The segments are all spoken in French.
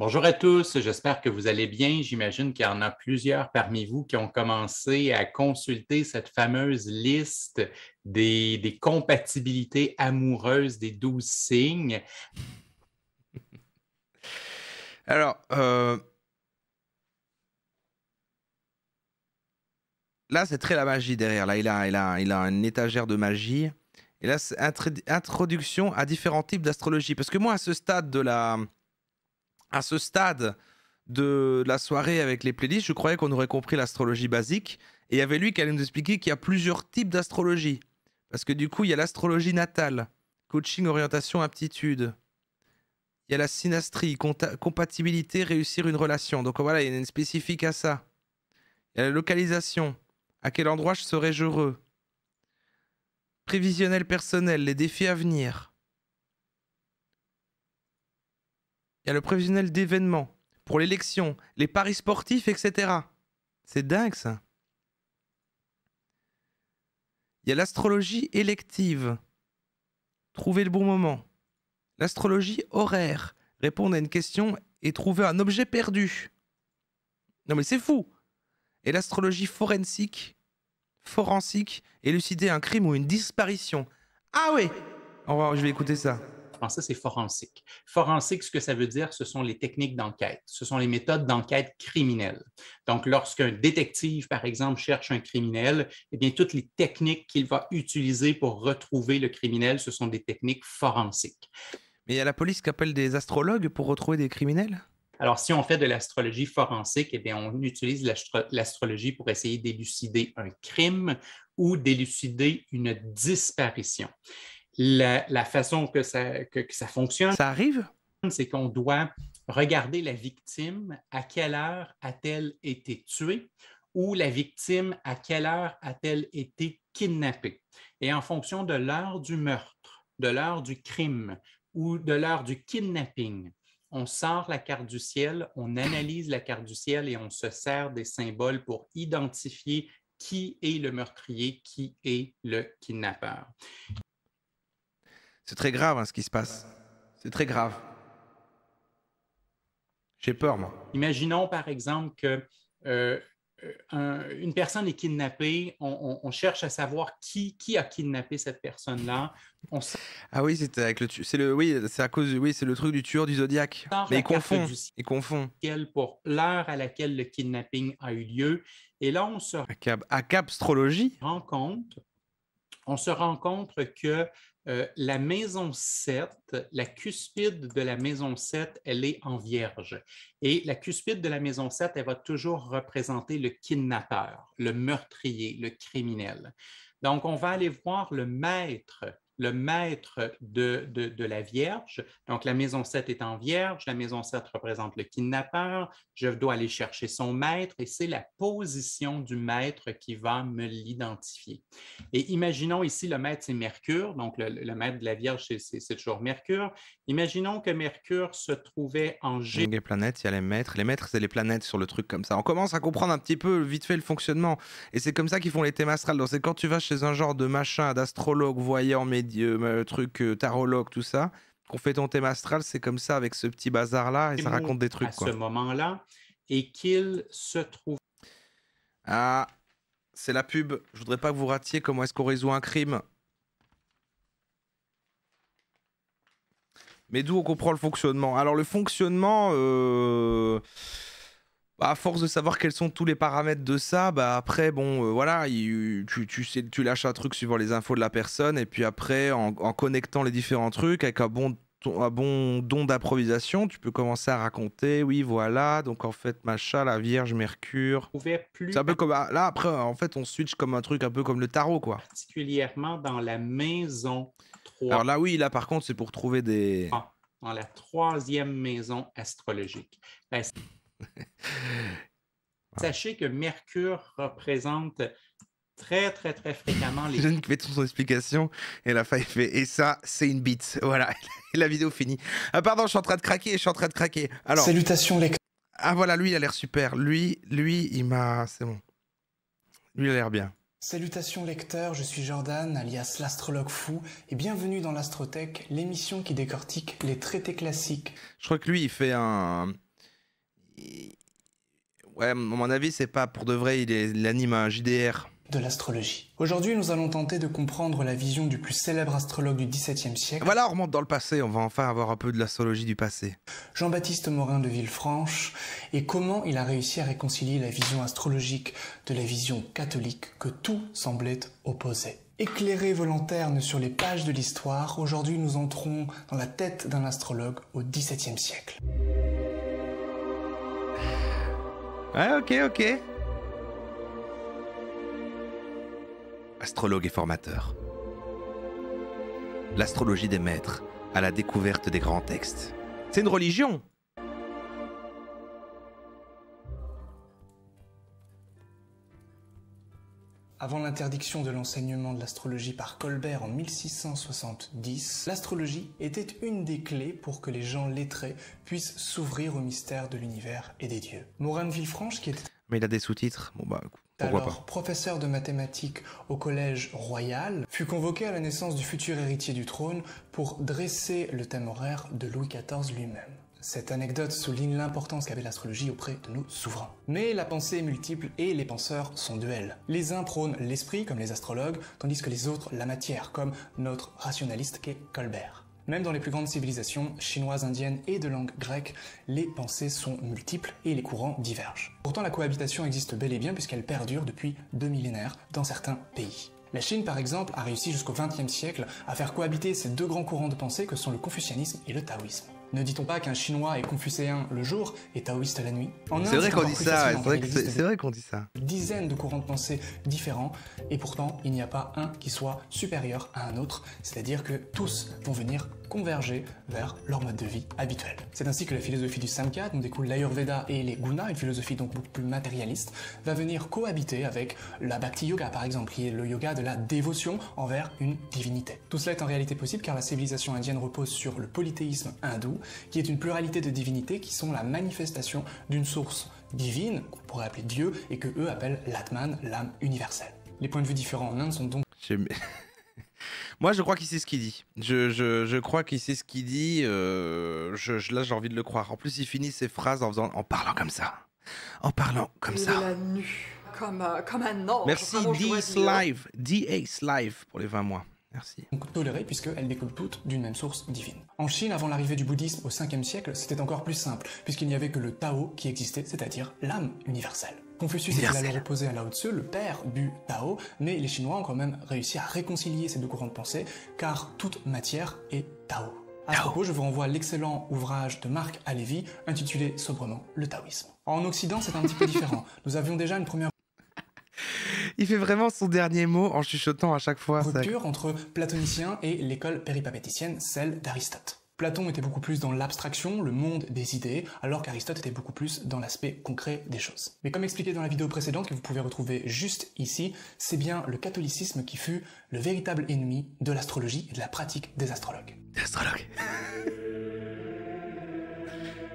Bonjour à tous, j'espère que vous allez bien. J'imagine qu'il y en a plusieurs parmi vous qui ont commencé à consulter cette fameuse liste des, compatibilités amoureuses des douze signes. Alors, euh, là, c'est très la magie derrière. Là, il a, il il a une étagère de magie. Et là, c'est introduction à différents types d'astrologie. Parce que moi, à ce stade de la, à ce stade de la soirée avec les playlists, je croyais qu'on aurait compris l'astrologie basique. Et il y avait lui qui allait nous expliquer qu'il y a plusieurs types d'astrologie. Parce que du coup, il y a l'astrologie natale, coaching, orientation, aptitude. Il y a la synastrie, compatibilité, réussir une relation. Donc voilà, il y a une spécifique à ça. Il y a la localisation, à quel endroit je serais heureux. Prévisionnel personnel, les défis à venir. Il y a le prévisionnel d'événements, pour l'élection, les paris sportifs, etc. C'est dingue ça. Il y a l'astrologie élective. Trouver le bon moment. L'astrologie horaire. Répondre à une question et trouver un objet perdu. Non mais c'est fou. Et l'astrologie forensique. Forensique. Élucider un crime ou une disparition. Ah ouais. Au je vais écouter ça français, c'est forensique. Forensique, ce que ça veut dire, ce sont les techniques d'enquête, ce sont les méthodes d'enquête criminelle. Donc, lorsqu'un détective, par exemple, cherche un criminel, eh bien, toutes les techniques qu'il va utiliser pour retrouver le criminel, ce sont des techniques forensiques. Mais il y a la police qui appelle des astrologues pour retrouver des criminels alors, si on fait de l'astrologie forensique, eh bien, on utilise l'astrologie pour essayer d'élucider un crime ou d'élucider une disparition la, façon que ça, fonctionne. Ça arrive? C'est qu'on doit regarder la victime, à quelle heure a-t-elle été tuée ou la victime, à quelle heure a-t-elle été kidnappée. Et en fonction de l'heure du meurtre, de l'heure du crime ou de l'heure du kidnapping, on sort la carte du ciel, on analyse la carte du ciel et on se sert des symboles pour identifier qui est le meurtrier, qui est le kidnappeur. C'est très grave hein, ce qui se passe. C'est très grave. J'ai peur, moi. Imaginons, par exemple, que euh, une personne est kidnappée. On, cherche à savoir qui, qui a kidnappé cette personne-là. On Ah oui, c'est avec le, c'est le, oui, c'est à cause, oui, c'est le truc du tueur du zodiaque. Mais il confond. et confond Pour l'heure à laquelle le kidnapping a eu lieu. Et là, on se. À cap, astrologie. Rencontre. On se rend compte que euh, la maison 7, la cuspide de la maison 7, elle est en vierge. Et la cuspide de la maison 7, elle va toujours représenter le kidnappeur, le meurtrier, le criminel. Donc, on va aller voir le maître le maître de, la Vierge. Donc, la maison 7 est en Vierge, la maison 7 représente le kidnappeur, je dois aller chercher son maître et c'est la position du maître qui va me l'identifier. Et imaginons ici, le maître, c'est Mercure, donc le, maître de la Vierge, c'est toujours Mercure. Imaginons que Mercure se trouvait en G. Les planètes, il y a les maîtres. Les maîtres, c'est les planètes sur le truc comme ça. On commence à comprendre un petit peu vite fait le fonctionnement. Et c'est comme ça qu'ils font les thèmes astrales. Donc, c'est quand tu vas chez un genre de machin, d'astrologue, voyant, médecin, euh, truc euh, tarologue, tout ça, qu'on fait ton thème astral, c'est comme ça avec ce petit bazar-là et ça raconte des trucs. À ce moment-là, et qu'il se trouve. Ah, c'est la pub. Je voudrais pas que vous ratiez comment est-ce qu'on résout un crime. Mais d'où on comprend le fonctionnement Alors le fonctionnement, euh, bah, à force de savoir quels sont tous les paramètres de ça, bah après, bon, euh, voilà, tu, tu lâches un truc suivant les infos de la personne, et puis après, en, connectant les différents trucs, avec un bon don d'improvisation, tu peux commencer à raconter, oui, voilà, donc en fait, machin, la Vierge, Mercure. C'est un peu comme. Ah, là, après, en fait, on switch comme un truc un peu comme le tarot, quoi. Particulièrement dans la maison 3. Alors là, oui, là, par contre, c'est pour trouver des. Ah, dans la troisième maison astrologique. Sachez que Mercure représente très, très, très fréquemment les. qui fait son explication et la faille fait Et ça, c'est une bite. Voilà, la vidéo finie. Ah, pardon, je suis en train de craquer, je suis en train de craquer. Alors... Salutations, les. Ah, voilà, lui, il a l'air super. Lui, lui, il m'a. C'est bon. Lui, il a l'air bien. Salutations lecteurs, je suis Jordan, alias l'astrologue fou, et bienvenue dans l'Astrotech, l'émission qui décortique les traités classiques. Je crois que lui, il fait un, Ouais, à mon avis, c'est pas pour de vrai, il, est, il anime un JDR. De l'astrologie. Aujourd'hui, nous allons tenter de comprendre la vision du plus célèbre astrologue du XVIIe siècle. Voilà, on remonte dans le passé, on va enfin avoir un peu de l'astrologie du passé. Jean-Baptiste Morin de Villefranche, et comment il a réussi à réconcilier la vision astrologique de la vision catholique que tout semblait opposer. Éclairé volontaire sur les pages de l'histoire, aujourd'hui nous entrons dans la tête d'un astrologue au XVIIe siècle. Ah, ok, ok. Astrologue et formateur. L'astrologie des maîtres à la découverte des grands textes. C'est une religion Avant l'interdiction de l'enseignement de l'astrologie par Colbert en 1670, l'astrologie était une des clés pour que les gens lettrés puissent s'ouvrir au mystère de l'univers et des dieux. Morin de Villefranche, qui était... Mais il a des sous-titres Bon bah, professeur de mathématiques au Collège Royal, fut convoqué à la naissance du futur héritier du trône pour dresser le thème horaire de Louis XIV lui-même. Cette anecdote souligne l'importance qu'avait l'astrologie auprès de nos souverains. Mais la pensée est multiple et les penseurs sont duels. Les uns prônent l'esprit, comme les astrologues, tandis que les autres la matière, comme notre rationaliste qu'est Colbert. Même dans les plus grandes civilisations chinoises, indiennes et de langue grecque, les pensées sont multiples et les courants divergent. Pourtant, la cohabitation existe bel et bien puisqu'elle perdure depuis deux millénaires dans certains pays. La Chine, par exemple, a réussi jusqu'au XXe siècle à faire cohabiter ces deux grands courants de pensée que sont le confucianisme et le taoïsme. Ne dit-on pas qu'un chinois est confucéen le jour et taoïste la nuit C'est vrai qu'on dit ça, c'est vrai, vrai qu'on dit ça. Dizaines de courants de pensée différents et pourtant il n'y a pas un qui soit supérieur à un autre, c'est-à-dire que tous vont venir converger vers leur mode de vie habituel. C'est ainsi que la philosophie du Samkhya, dont découle l'Ayurveda et les Guna, une philosophie donc beaucoup plus matérialiste, va venir cohabiter avec la Bhakti Yoga par exemple, qui est le yoga de la dévotion envers une divinité. Tout cela est en réalité possible car la civilisation indienne repose sur le polythéisme hindou, qui est une pluralité de divinités qui sont la manifestation d'une source divine, qu'on pourrait appeler Dieu, et que eux appellent l'Atman, l'âme universelle. Les points de vue différents en Inde sont donc... Moi, je crois qu'il sait ce qu'il dit. Je, je, je crois qu'il sait ce qu'il dit. Euh, je, là, j'ai envie de le croire. En plus, il finit ses phrases en, en parlant comme ça. En parlant comme ça. Euh, comme, un Merci, D-Ace Live. d Live pour les 20 mois. Merci. Donc tolérées puisqu'elles découlent toutes d'une même source divine. En Chine, avant l'arrivée du bouddhisme au 5e siècle, c'était encore plus simple, puisqu'il n'y avait que le Tao qui existait, c'est-à-dire l'âme universelle. Confucius est allé reposer à Lao Tzu, le père du Tao, mais les Chinois ont quand même réussi à réconcilier ces deux courants de pensée, car toute matière est Tao. À ce propos, je vous renvoie l'excellent ouvrage de Marc Alevi, intitulé sobrement Le Taoïsme. En Occident, c'est un petit peu différent. Nous avions déjà une première il fait vraiment son dernier mot en chuchotant à chaque fois. Rupture entre platonicien et l'école péripapéticienne, celle d'Aristote. Platon était beaucoup plus dans l'abstraction, le monde des idées, alors qu'Aristote était beaucoup plus dans l'aspect concret des choses. Mais comme expliqué dans la vidéo précédente que vous pouvez retrouver juste ici, c'est bien le catholicisme qui fut le véritable ennemi de l'astrologie et de la pratique des astrologues. Des astrologues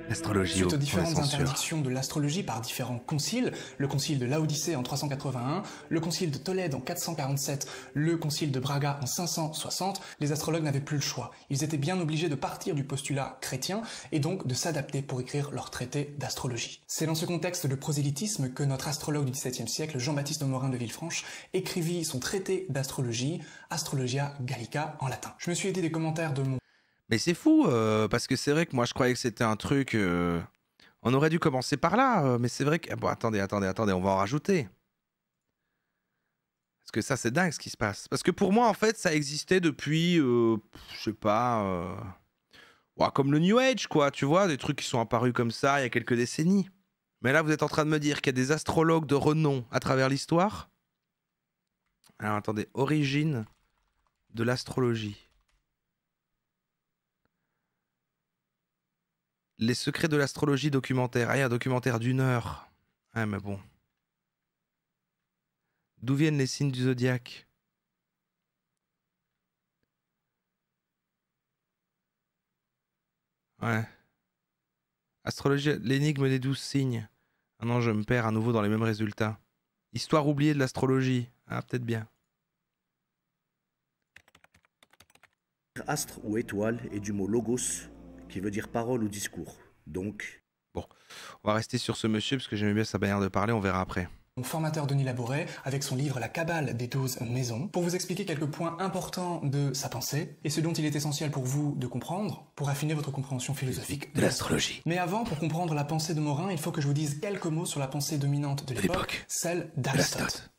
L'astrologie Suite aux différentes interdictions de l'astrologie par différents conciles, le concile de Laodicée en 381, le concile de Tolède en 447, le concile de Braga en 560, les astrologues n'avaient plus le choix. Ils étaient bien obligés de partir du postulat chrétien et donc de s'adapter pour écrire leur traité d'astrologie. C'est dans ce contexte de prosélytisme que notre astrologue du XVIIe siècle, Jean-Baptiste Morin de Villefranche, écrivit son traité d'astrologie, Astrologia Gallica en latin. Je me suis aidé des commentaires de mon mais c'est fou, euh, parce que c'est vrai que moi je croyais que c'était un truc. Euh, on aurait dû commencer par là, euh, mais c'est vrai que. Bon, attendez, attendez, attendez, on va en rajouter. Parce que ça, c'est dingue ce qui se passe. Parce que pour moi, en fait, ça existait depuis. je sais pas. euh, comme le New Age, quoi, tu vois, des trucs qui sont apparus comme ça il y a quelques décennies. Mais là, vous êtes en train de me dire qu'il y a des astrologues de renom à travers l'histoire Alors attendez, origine de l'astrologie. Les secrets de l'astrologie documentaire. Ah, un documentaire d'une heure. Ah, mais bon. D'où viennent les signes du zodiaque Ouais. Astrologie, l'énigme des douze signes. Ah non, je me perds à nouveau dans les mêmes résultats. Histoire oubliée de l'astrologie. Ah, peut-être bien. Astre ou étoile et du mot logos, qui veut dire parole ou discours. Donc. Bon, on va rester sur ce monsieur parce que j'aime bien sa manière de parler, on verra après. Mon formateur Denis Labouret, avec son livre La cabale des 12 maisons pour vous expliquer quelques points importants de sa pensée et ce dont il est essentiel pour vous de comprendre pour affiner votre compréhension philosophique de l'astrologie. Mais avant, pour comprendre la pensée de Morin, il faut que je vous dise quelques mots sur la pensée dominante de l'époque, celle d'Aristote.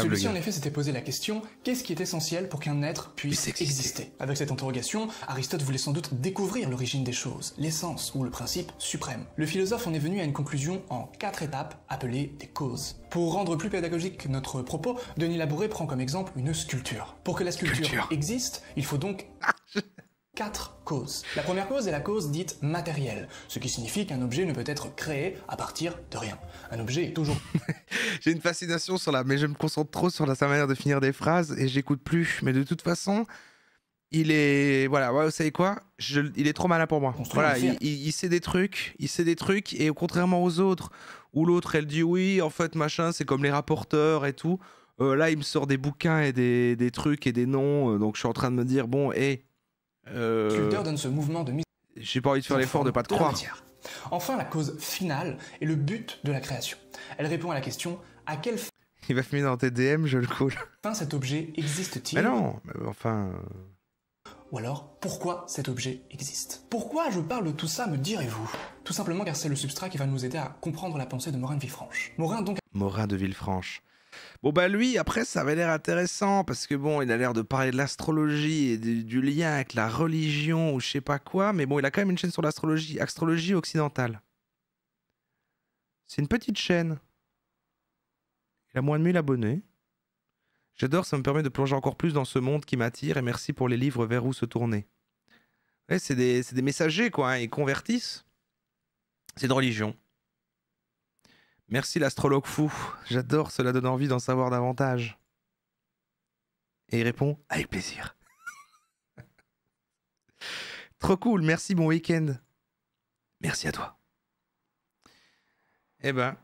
Celui-ci en effet s'était posé la question qu'est-ce qui est essentiel pour qu'un être puisse exister. Avec cette interrogation, Aristote voulait sans doute découvrir l'origine des choses, l'essence ou le principe suprême. Le philosophe en est venu à une conclusion en quatre étapes appelées des causes. Pour rendre plus pédagogique notre propos, Denis Labouré prend comme exemple une sculpture. Pour que la sculpture. existe, il faut donc quatre causes. La première cause est la cause dite matérielle, ce qui signifie qu'un objet ne peut être créé à partir de rien. Un objet est toujours... j'ai une fascination sur la... mais je me concentre trop sur la, sa manière de finir des phrases et j'écoute plus. Mais de toute façon, il est... Voilà, ouais, vous savez quoi Il est trop malin pour moi. Voilà, il, sait des trucs, il sait des trucs, et contrairement aux autres, où l'autre, elle dit oui, en fait, machin, c'est comme les rapporteurs et tout. Euh, là, il me sort des bouquins et des, trucs et des noms, euh, donc je suis en train de me dire, bon, hé, euh, donne ce mouvement de J'ai pas envie de faire l'effort de pas te croire. Enfin, la cause finale est le but de la création. Elle répond à la question à quelle fin. Il va finir dans TDM je le coule. Enfin, cet objet existe-t-il Mais non, enfin. Euh. Ou alors, pourquoi cet objet existe Pourquoi je parle de tout ça, me direz-vous Tout simplement car c'est le substrat qui va nous aider à comprendre la pensée de Morin de Villefranche. Morin donc. Morin de Villefranche. Bon, bah lui, après, ça avait l'air intéressant parce que bon, il a l'air de parler de l'astrologie et du, lien avec la religion ou je sais pas quoi, mais bon, il a quand même une chaîne sur l'astrologie, Astrologie Occidentale. C'est une petite chaîne. Il a moins de 1000 abonnés. J'adore, ça me permet de plonger encore plus dans ce monde qui m'attire et merci pour les livres vers où se tourner. Ouais, c'est des, messagers, quoi, hein, ils convertissent. C'est de religion. Merci l'astrologue fou. J'adore, cela donne envie d'en savoir davantage. Et il répond avec plaisir. Trop cool, merci, bon week-end. Merci à toi. Eh ben.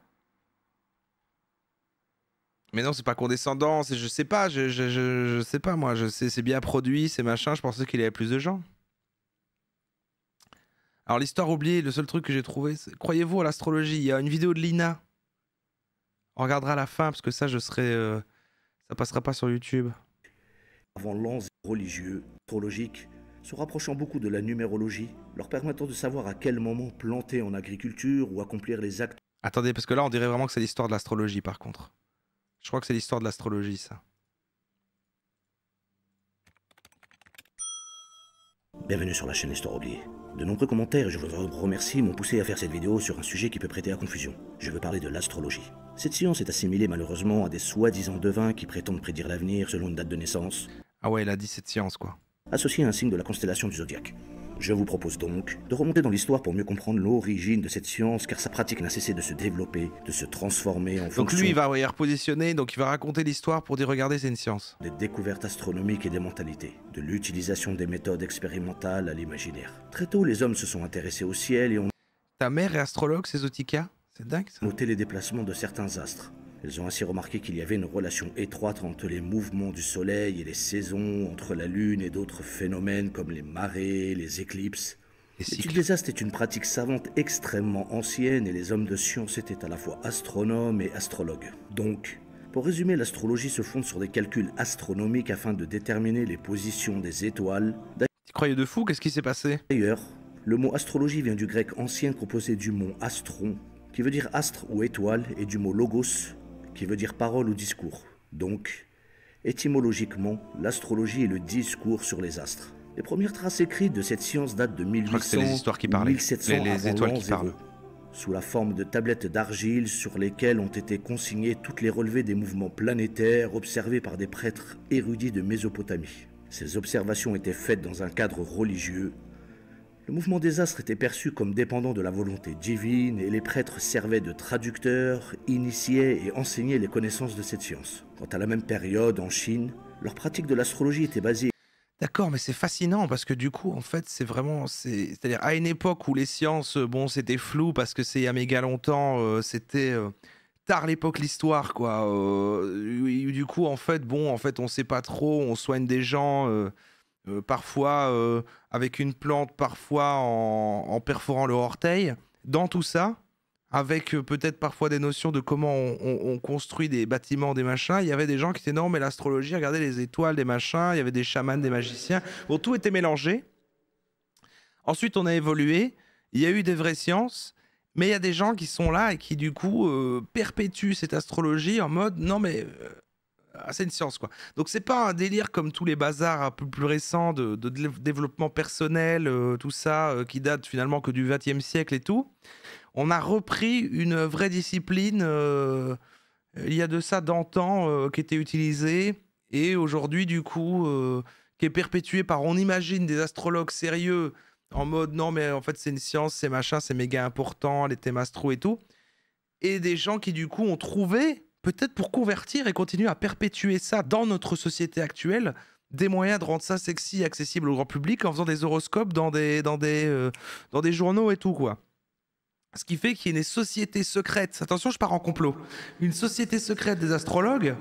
Mais non, c'est pas condescendant, c'est je sais pas, je, sais pas moi, je c'est bien produit, c'est machin, je pensais qu'il y avait plus de gens. Alors l'histoire oubliée, le seul truc que j'ai trouvé, croyez-vous à l'astrologie, il y a une vidéo de Lina on regardera la fin parce que ça, je serai, euh, ça passera pas sur YouTube. Avant l'an religieux, astrologique, se rapprochant beaucoup de la numérologie, leur permettant de savoir à quel moment planter en agriculture ou accomplir les actes. Attendez, parce que là, on dirait vraiment que c'est l'histoire de l'astrologie, par contre. Je crois que c'est l'histoire de l'astrologie, ça. Bienvenue sur la chaîne Histoire oubliée. De nombreux commentaires, et je vous remercier remercie, m'ont poussé à faire cette vidéo sur un sujet qui peut prêter à confusion. Je veux parler de l'astrologie. Cette science est assimilée malheureusement à des soi-disant devins qui prétendent prédire l'avenir selon une date de naissance. Ah ouais, il a dit cette science quoi. Associée à un signe de la constellation du zodiaque. Je vous propose donc de remonter dans l'histoire pour mieux comprendre l'origine de cette science, car sa pratique n'a cessé de se développer, de se transformer en fonction... Donc lui, il va y repositionner, donc il va raconter l'histoire pour dire regardez, c'est une science. Des découvertes astronomiques et des mentalités, de l'utilisation des méthodes expérimentales à l'imaginaire. Très tôt, les hommes se sont intéressés au ciel et ont... Ta mère est astrologue, zotica c'est dingue ça. Noter les déplacements de certains astres. Elles ont ainsi remarqué qu'il y avait une relation étroite entre les mouvements du Soleil et les saisons, entre la Lune et d'autres phénomènes comme les marées, les éclipses. L'étude des astres est une pratique savante extrêmement ancienne et les hommes de science étaient à la fois astronomes et astrologues. Donc, pour résumer, l'astrologie se fonde sur des calculs astronomiques afin de déterminer les positions des étoiles. Tu croyais de fou Qu'est-ce qui s'est passé D'ailleurs, le mot astrologie vient du grec ancien composé du mot astron, qui veut dire astre ou étoile, et du mot logos, qui veut dire parole ou discours. Donc, étymologiquement, l'astrologie est le discours sur les astres. Les premières traces écrites de cette science datent de 1800 les qui 1700 les, étoiles qui parlent. Sous la forme de tablettes d'argile sur lesquelles ont été consignées toutes les relevés des mouvements planétaires observés par des prêtres érudits de Mésopotamie. Ces observations étaient faites dans un cadre religieux le mouvement des astres était perçu comme dépendant de la volonté divine et les prêtres servaient de traducteurs, initiés et enseignaient les connaissances de cette science. Quant à la même période, en Chine, leur pratique de l'astrologie était basée D'accord, mais c'est fascinant parce que du coup, en fait, c'est vraiment, c'est-à-dire à une époque où les sciences, euh, bon, c'était flou parce que c'est il y a méga longtemps, euh, c'était euh, tard l'époque l'histoire, quoi. du coup, en fait, bon, en fait, on sait pas trop, on soigne des gens. Euh, parfois euh, avec une plante, parfois en, perforant le orteil. Dans tout ça, avec euh, peut-être parfois des notions de comment on, construit des bâtiments, des machins, il y avait des gens qui étaient non, mais l'astrologie, regardez les étoiles, des machins, il y avait des chamans, des magiciens. Bon, tout était mélangé. Ensuite, on a évolué. Il y a eu des vraies sciences. Mais il y a des gens qui sont là et qui, du coup, perpétuent cette astrologie en mode non, mais c'est une science quoi. Donc c'est pas un délire comme tous les bazars un peu plus récents de, développement personnel, euh, tout ça euh, qui date finalement que du XXe siècle et tout. On a repris une vraie discipline. Euh, il y a de ça d'antan qui était utilisée et aujourd'hui du coup qui est perpétuée par on imagine des astrologues sérieux en mode non mais en fait c'est une science, c'est machin, c'est méga important, les thèmes astro et tout. Et des gens qui du coup ont trouvé peut-être pour convertir et continuer à perpétuer ça dans notre société actuelle, des moyens de rendre ça sexy et accessible au grand public en faisant des horoscopes dans des, dans des, euh, dans des journaux et tout, quoi. Ce qui fait qu'il y a une société secrète, attention, je pars en complot, une société secrète des astrologues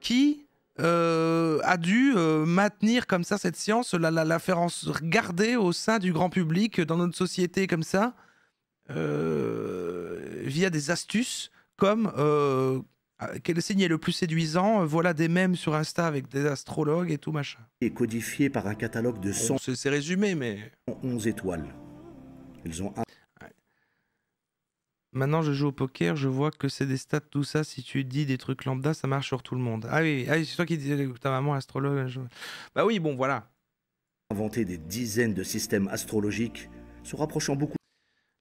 qui euh, a dû euh, maintenir comme ça cette science, la, la, la faire en garder au sein du grand public, dans notre société comme ça, via des astuces comme ah, quel signe est le plus séduisant Voilà des mèmes sur Insta avec des astrologues et tout machin. Et codifié par un catalogue de 100. C'est résumé, mais. 11 étoiles. Ils ont. Maintenant, je joue au poker, je vois que c'est des stats, tout ça. Si tu dis des trucs lambda, ça marche sur tout le monde. Ah oui, ah c'est toi qui disais que ta maman astrologue. Bah oui, bon, voilà. ...inventer des dizaines de systèmes astrologiques, se rapprochant beaucoup.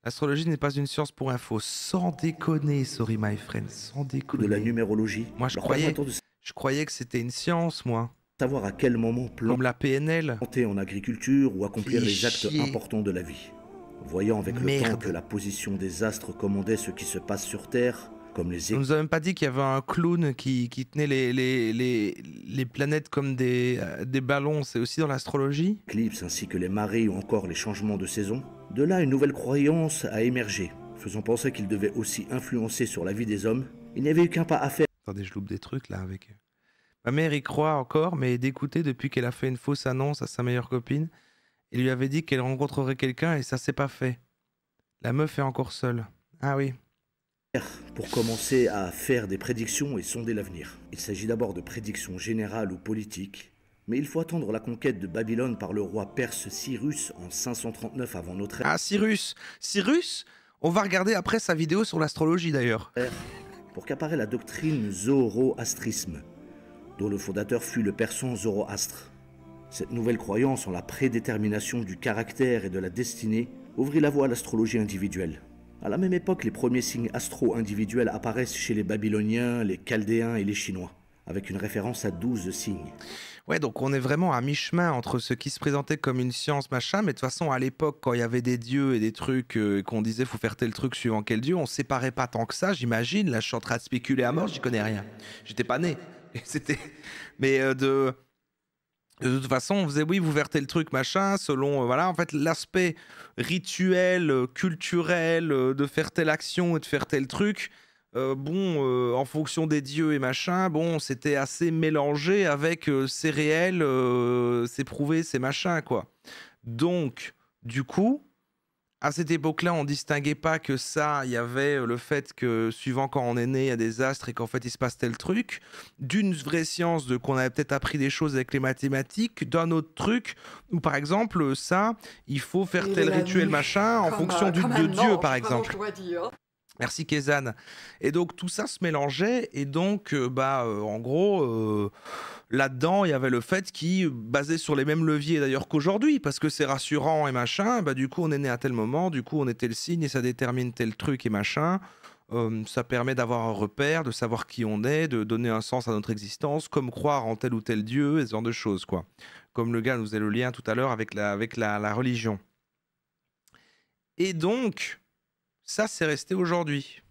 L'astrologie n'est pas une science pour info. Sans déconner, sorry my friend, sans déconner. De la numérologie. Moi, je, croyais, je croyais que c'était une science, moi. Savoir à quel moment plombe la PNL. Planter en agriculture ou accomplir les actes importants de la vie. Voyant avec le temps que la position des astres commandait ce qui se passe sur Terre, comme les... On nous a même pas dit qu'il y avait un clown qui, qui tenait les, les, les, planètes comme des, euh, des ballons, c'est aussi dans l'astrologie Clips ainsi que les marées ou encore les changements de saison. De là, une nouvelle croyance a émergé, faisant penser qu'il devait aussi influencer sur la vie des hommes. Il n'y avait eu qu'un pas à faire. Attendez, je loupe des trucs là avec... Euh, Ma mère y croit encore, mais d'écouter depuis qu'elle a fait une fausse annonce à sa meilleure copine. Il lui avait dit qu'elle rencontrerait quelqu'un et ça s'est pas fait. La meuf est encore seule. Ah oui, pour commencer à faire des prédictions et sonder l'avenir. Il s'agit d'abord de prédictions générales ou politiques, mais il faut attendre la conquête de Babylone par le roi perse Cyrus en 539 avant notre ère. Ah Cyrus Cyrus On va regarder après sa vidéo sur l'astrologie d'ailleurs. Pour qu'apparaît la doctrine zoroastrisme, dont le fondateur fut le persan Zoroastre. Cette nouvelle croyance en la prédétermination du caractère et de la destinée ouvrit la voie à l'astrologie individuelle. À la même époque, les premiers signes astro-individuels apparaissent chez les Babyloniens, les Chaldéens et les Chinois, avec une référence à 12 signes. Ouais, donc on est vraiment à mi-chemin entre ce qui se présentait comme une science, machin, mais de toute façon, à l'époque, quand il y avait des dieux et des trucs euh, qu'on disait faut faire tel truc suivant quel dieu, on ne séparait pas tant que ça, j'imagine. Là, je suis en spéculer à mort, j'y connais rien. J'étais pas né. C'était. Mais euh, de de toute façon, on faisait oui, vous vertez le truc, machin, selon. Euh, voilà, en fait, l'aspect rituel, euh, culturel, euh, de faire telle action et de faire tel truc, bon, en fonction des dieux et machin, bon, c'était assez mélangé avec c'est réel, c'est prouvé, c'est machin, quoi. Donc, du coup, à cette époque-là, on ne distinguait pas que ça, il y avait euh, le fait que suivant quand on est né, il y a des astres et qu'en fait il se passe tel truc, d'une vraie science de qu'on avait peut-être appris des choses avec les mathématiques, d'un autre truc où par exemple ça, il faut faire tel rituel machin en fonction euh, de Dieu par exemple. Merci Kezan. Et donc tout ça se mélangeait et donc euh, bah euh, en gros euh, là-dedans il y avait le fait qui basé sur les mêmes leviers d'ailleurs qu'aujourd'hui parce que c'est rassurant et machin bah du coup on est né à tel moment du coup on est tel signe et ça détermine tel truc et machin ça permet d'avoir un repère de savoir qui on est de donner un sens à notre existence comme croire en tel ou tel dieu et ce genre de choses quoi comme le gars nous faisait le lien tout à l'heure avec la avec la religion et donc ça, c'est resté aujourd'hui.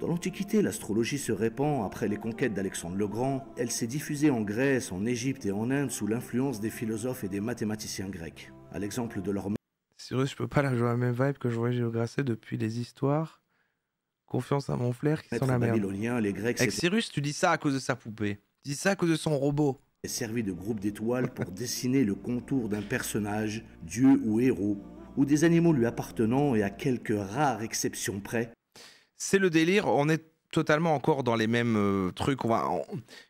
Dans l'Antiquité, l'astrologie se répand après les conquêtes d'Alexandre le Grand. Elle s'est diffusée en Grèce, en Égypte et en Inde sous l'influence des philosophes et des mathématiciens grecs. À l'exemple de leur... Cyrus, je peux pas la jouer à la même vibe que je voyais depuis les histoires. Confiance à mon flair qui sont la merde. Eh, Cyrus, tu dis ça à cause de sa poupée. dis ça à cause de son robot. Est servi de groupe d'étoiles pour dessiner le contour d'un personnage, dieu ou héros, ou des animaux lui appartenant et à quelques rares exceptions près. C'est le délire, on est totalement encore dans les mêmes euh, trucs.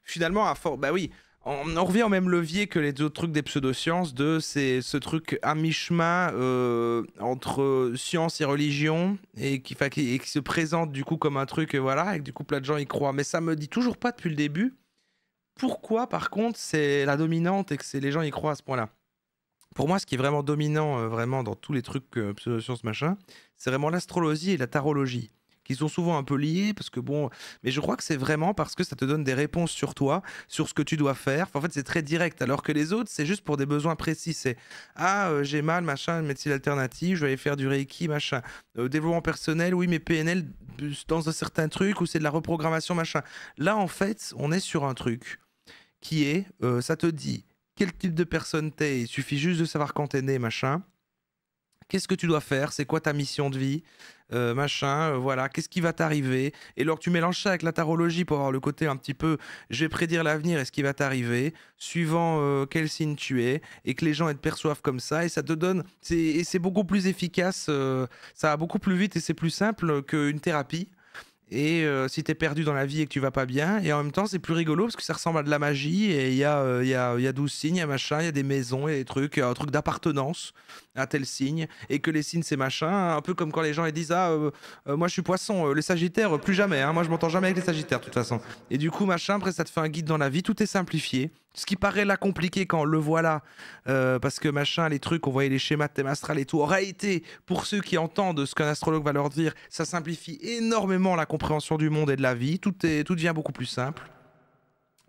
finalement, à fort, bah oui, on, revient au même levier que les autres trucs des pseudosciences, de ce truc à mi-chemin euh, entre science et religion, et qui, se présente du coup comme un truc, et voilà, et du coup plein de gens y croient. Mais ça me dit toujours pas depuis le début pourquoi, par contre, c'est la dominante et que les gens y croient à ce point-là. Pour moi, ce qui est vraiment dominant, euh, vraiment dans tous les trucs euh, pseudo-sciences machin, c'est vraiment l'astrologie et la tarologie, qui sont souvent un peu liés. parce que bon, mais je crois que c'est vraiment parce que ça te donne des réponses sur toi, sur ce que tu dois faire. en fait, c'est très direct, alors que les autres, c'est juste pour des besoins précis. C'est ah euh, j'ai mal machin, médecine alternative, je vais aller faire du reiki machin, développement personnel, oui mais PNL dans un certain truc ou c'est de la reprogrammation machin. Là, en fait, on est sur un truc qui est, ça te dit quel type de personne t'es, il suffit juste de savoir quand t'es né, machin. Qu'est-ce que tu dois faire C'est quoi ta mission de vie euh, Machin, euh, voilà, qu'est-ce qui va t'arriver Et alors tu mélanges ça avec la tarologie pour avoir le côté un petit peu, je vais prédire l'avenir et ce qui va t'arriver, suivant euh, quel signe tu es, et que les gens te perçoivent comme ça, et ça te donne, et c'est beaucoup plus efficace, ça va beaucoup plus vite et c'est plus simple qu'une thérapie et euh, si t'es perdu dans la vie et que tu vas pas bien. Et en même temps, c'est plus rigolo parce que ça ressemble à de la magie et il y, a, euh, il y, a, y a 12 signes, il y a machin, il y a des maisons, il y a des trucs, euh, un truc d'appartenance à tel signe, et que les signes c'est machin. Un peu comme quand les gens ils disent ah euh, euh, moi je suis poisson, euh, les sagittaires plus jamais. Hein, moi je m'entends jamais avec les sagittaires de toute façon. Et du coup machin après ça te fait un guide dans la vie, tout est simplifié. Ce qui paraît là compliqué quand le voilà, parce que machin les trucs on voyait les schémas de thème astral et tout. En réalité pour ceux qui entendent ce qu'un astrologue va leur dire, ça simplifie énormément la compréhension du monde et de la vie. Tout est tout devient beaucoup plus simple.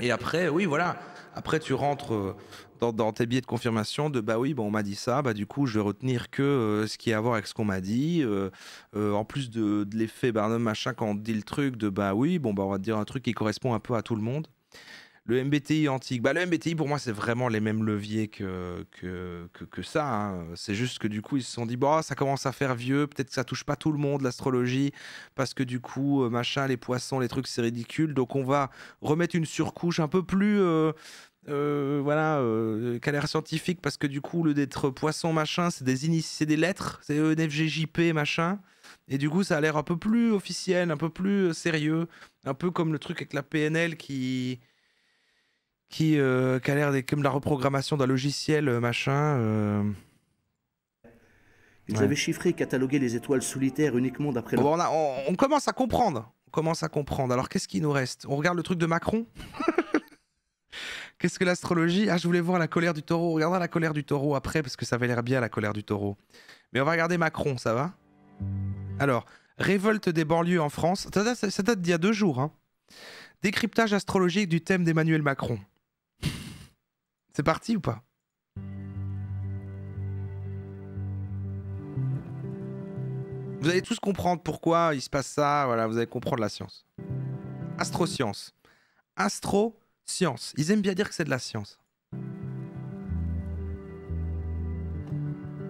Et après, oui, voilà. Après, tu rentres euh, dans, tes billets de confirmation de bah oui, bon, on m'a dit ça, bah du coup, je vais retenir que euh, ce qui a à voir avec ce qu'on m'a dit. Euh, en plus de, l'effet Barnum, machin, quand on dit le truc de bah oui, bon, bah on va te dire un truc qui correspond un peu à tout le monde. Le MBTI antique, bah, le MBTI pour moi c'est vraiment les mêmes leviers que, que, que, ça. Hein. C'est juste que du coup ils se sont dit, bah, ça commence à faire vieux, peut-être que ça touche pas tout le monde l'astrologie, parce que du coup, euh, machin, les poissons, les trucs c'est ridicule. Donc on va remettre une surcouche un peu plus... Euh, euh voilà, euh, l'air scientifique, parce que du coup, le d'être poisson, machin, c'est des, c'est des lettres, c'est ENFGJP, machin. Et du coup, ça a l'air un peu plus officiel, un peu plus euh, sérieux, un peu comme le truc avec la PNL qui, euh, qui, a l'air comme la reprogrammation d'un logiciel, euh, machin. Euh. Ils avaient chiffré catalogué les étoiles solitaires uniquement d'après le... on, commence à comprendre. On commence à comprendre. Alors qu'est-ce qui nous reste On regarde le truc de Macron Qu'est-ce que l'astrologie Ah, je voulais voir la colère du taureau. On la colère du taureau après, parce que ça avait l'air bien la colère du taureau. Mais on va regarder Macron, ça va Alors, révolte des banlieues en France. Ça date, d'il y a deux jours. Hein. Décryptage astrologique du thème d'Emmanuel Macron. C'est parti ou pas Vous allez tous comprendre pourquoi il se passe ça, voilà, vous allez comprendre la science. Astroscience. science Ils aiment bien dire que c'est de la science.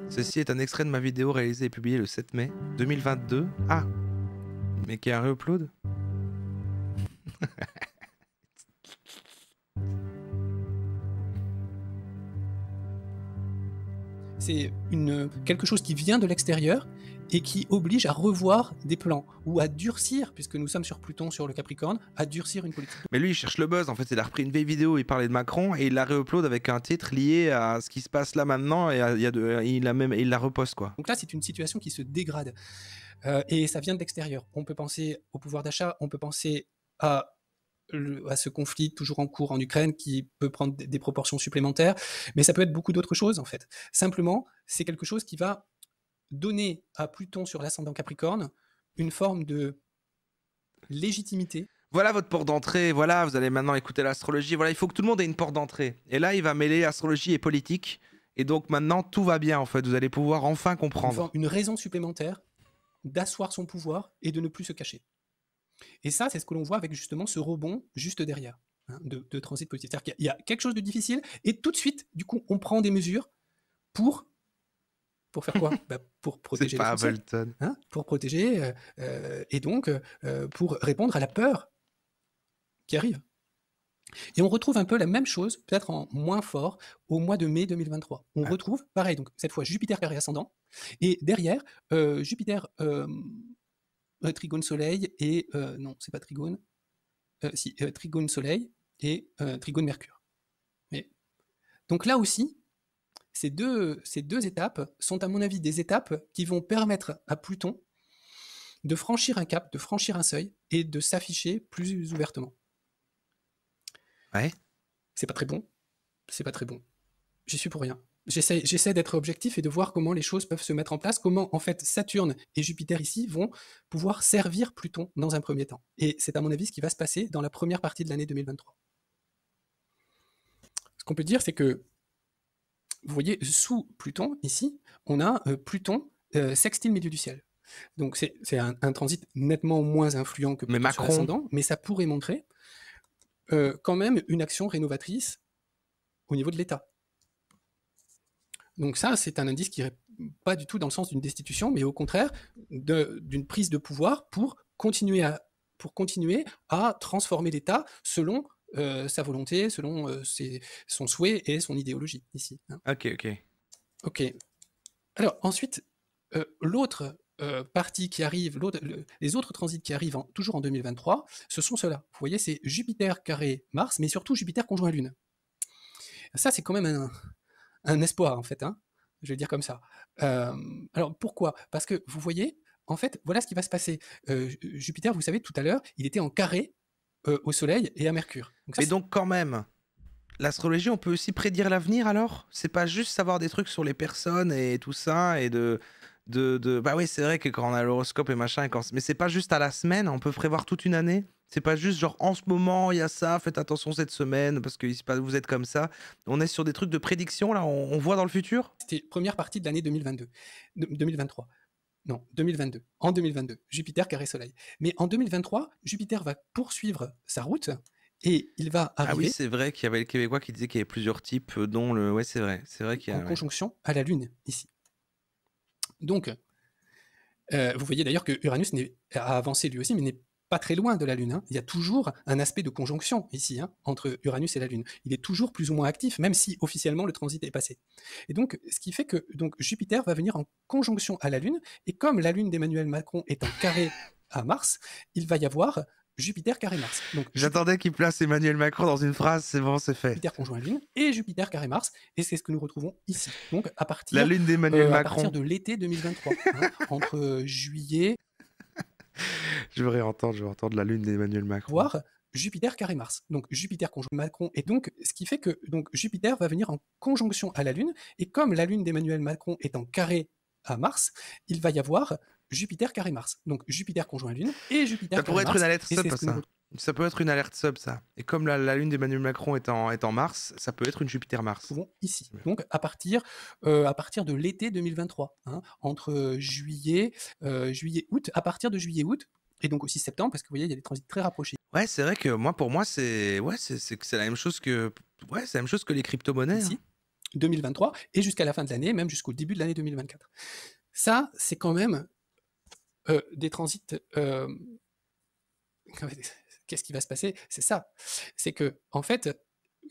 Ceci est un extrait de ma vidéo réalisée et publiée le 7 mai 2022. Ah Mais qui a un re-upload c'est quelque chose qui vient de l'extérieur et qui oblige à revoir des plans ou à durcir, puisque nous sommes sur Pluton, sur le Capricorne, à durcir une politique. Mais lui, il cherche le buzz. En fait, il a repris une vieille vidéo, il parlait de Macron et il la réupload avec un titre lié à ce qui se passe là maintenant et, il, même, il la reposte. Quoi. Donc là, c'est une situation qui se dégrade euh, et ça vient de l'extérieur. On peut penser au pouvoir d'achat, on peut penser à à ce conflit toujours en cours en Ukraine qui peut prendre des proportions supplémentaires, mais ça peut être beaucoup d'autres choses en fait. Simplement, c'est quelque chose qui va donner à Pluton sur l'ascendant Capricorne une forme de légitimité. Voilà votre porte d'entrée, voilà, vous allez maintenant écouter l'astrologie, voilà, il faut que tout le monde ait une porte d'entrée. Et là, il va mêler astrologie et politique. Et donc maintenant, tout va bien en fait, vous allez pouvoir enfin comprendre. Une raison supplémentaire d'asseoir son pouvoir et de ne plus se cacher. Et ça, c'est ce que l'on voit avec justement ce rebond juste derrière hein, de, transit positif. C'est-à-dire qu'il y a quelque chose de difficile et tout de suite, du coup, on prend des mesures pour pour faire quoi bah, hein, Pour protéger les pas Pour protéger et donc euh, pour répondre à la peur qui arrive. Et on retrouve un peu la même chose, peut-être en moins fort, au mois de mai 2023. On ah. retrouve, pareil, donc cette fois Jupiter carré ascendant, et derrière, euh, Jupiter euh, euh, Trigone Soleil et euh, non, c'est pas Trigone. Euh, si, Trigone Soleil et Trigone Mercure. donc là aussi, ces deux, ces deux étapes sont à mon avis des étapes qui vont permettre à Pluton de franchir un cap, de franchir un seuil et de s'afficher plus ouvertement. Ouais. C'est pas très bon. C'est pas très bon. J'y suis pour rien j'essaie d'être objectif et de voir comment les choses peuvent se mettre en place, comment en fait Saturne et Jupiter ici vont pouvoir servir Pluton dans un premier temps. Et c'est à mon avis ce qui va se passer dans la première partie de l'année 2023. Ce qu'on peut dire, c'est que, vous voyez, sous Pluton, ici, on a euh, Pluton euh, sextile milieu du ciel. Donc c'est un, transit nettement moins influent que Pluton mais ascendant, mais ça pourrait montrer euh, quand même une action rénovatrice au niveau de l'État. Donc ça, c'est un indice qui n'est pas du tout dans le sens d'une destitution, mais au contraire d'une prise de pouvoir pour continuer à, pour continuer à transformer l'État selon euh, sa volonté, selon euh, son souhait et son idéologie ici. Hein. Ok, ok. Ok. Alors ensuite, euh, l'autre partie qui arrive, les autres transits qui arrivent toujours en 2023, ce sont ceux-là. Vous voyez, c'est Jupiter carré Mars, mais surtout Jupiter conjoint Lune. Ça, c'est quand même un, un espoir, en fait. Hein, je vais dire comme ça. alors pourquoi Parce que vous voyez, en fait, voilà ce qui va se passer. Euh, Jupiter, vous savez, tout à l'heure, il était en carré euh, au Soleil et à Mercure. Donc Mais donc quand même, l'astrologie, on peut aussi prédire l'avenir alors C'est pas juste savoir des trucs sur les personnes et tout ça et de de, Bah oui, c'est vrai que quand on a l'horoscope et machin, quand... mais c'est pas juste à la semaine, on peut prévoir toute une année. C'est pas juste genre en ce moment, il y a ça, faites attention cette semaine parce que vous êtes comme ça. On est sur des trucs de prédiction, là, on, voit dans le futur. C'était première partie de l'année 2022, 2023. Non, 2022. En 2022, Jupiter carré Soleil. Mais en 2023, Jupiter va poursuivre sa route et il va arriver. Ah oui, c'est vrai qu'il y avait le Québécois qui disait qu'il y avait plusieurs types, euh, dont le. Ouais, c'est vrai. C'est vrai qu'il y a. En conjonction à la Lune, ici. Donc, euh, vous voyez d'ailleurs que Uranus a avancé lui aussi, mais n'est pas très loin de la Lune. Hein. Il y a toujours un aspect de conjonction ici hein, entre Uranus et la Lune. Il est toujours plus ou moins actif, même si officiellement le transit est passé. Et donc, ce qui fait que donc Jupiter va venir en conjonction à la Lune, et comme la Lune d'Emmanuel Macron est en carré à Mars, il va y avoir Jupiter carré Mars. Donc, J'attendais qu'il place Emmanuel Macron dans une phrase, c'est bon, c'est fait. Jupiter conjoint la Lune et Jupiter carré Mars, et c'est ce que nous retrouvons ici. Donc à partir, la lune d'Emmanuel euh, Macron. À partir de l'été 2023, hein, entre euh, juillet. Je veux entendre. je veux entendre la lune d'Emmanuel Macron. Voir Jupiter carré Mars. Donc Jupiter conjoint Macron et donc ce qui fait que donc Jupiter va venir en conjonction à la Lune et comme la Lune d'Emmanuel Macron est en carré à Mars, il va y avoir Jupiter carré Mars. Donc Jupiter conjoint Lune et Jupiter ça pourrait être une alerte sub, ça. ça. peut être une alerte sub, ça. Et comme la, la Lune d'Emmanuel Macron est en, est en, Mars, ça peut être une Jupiter-Mars. ici. Donc à partir, euh, à partir de l'été 2023, hein, entre juillet, euh, juillet-août, à partir de juillet-août, et donc aussi septembre, parce que vous voyez, il y a des transits très rapprochés. Ouais, c'est vrai que moi, pour moi, c'est ouais, c'est la même chose que ouais, la même chose que les crypto-monnaies. 2023 hein. et jusqu'à la fin de l'année, même jusqu'au début de l'année 2024. Ça, c'est quand même euh, des transits. Euh, qu'est-ce qui va se passer C'est ça. C'est que, en fait,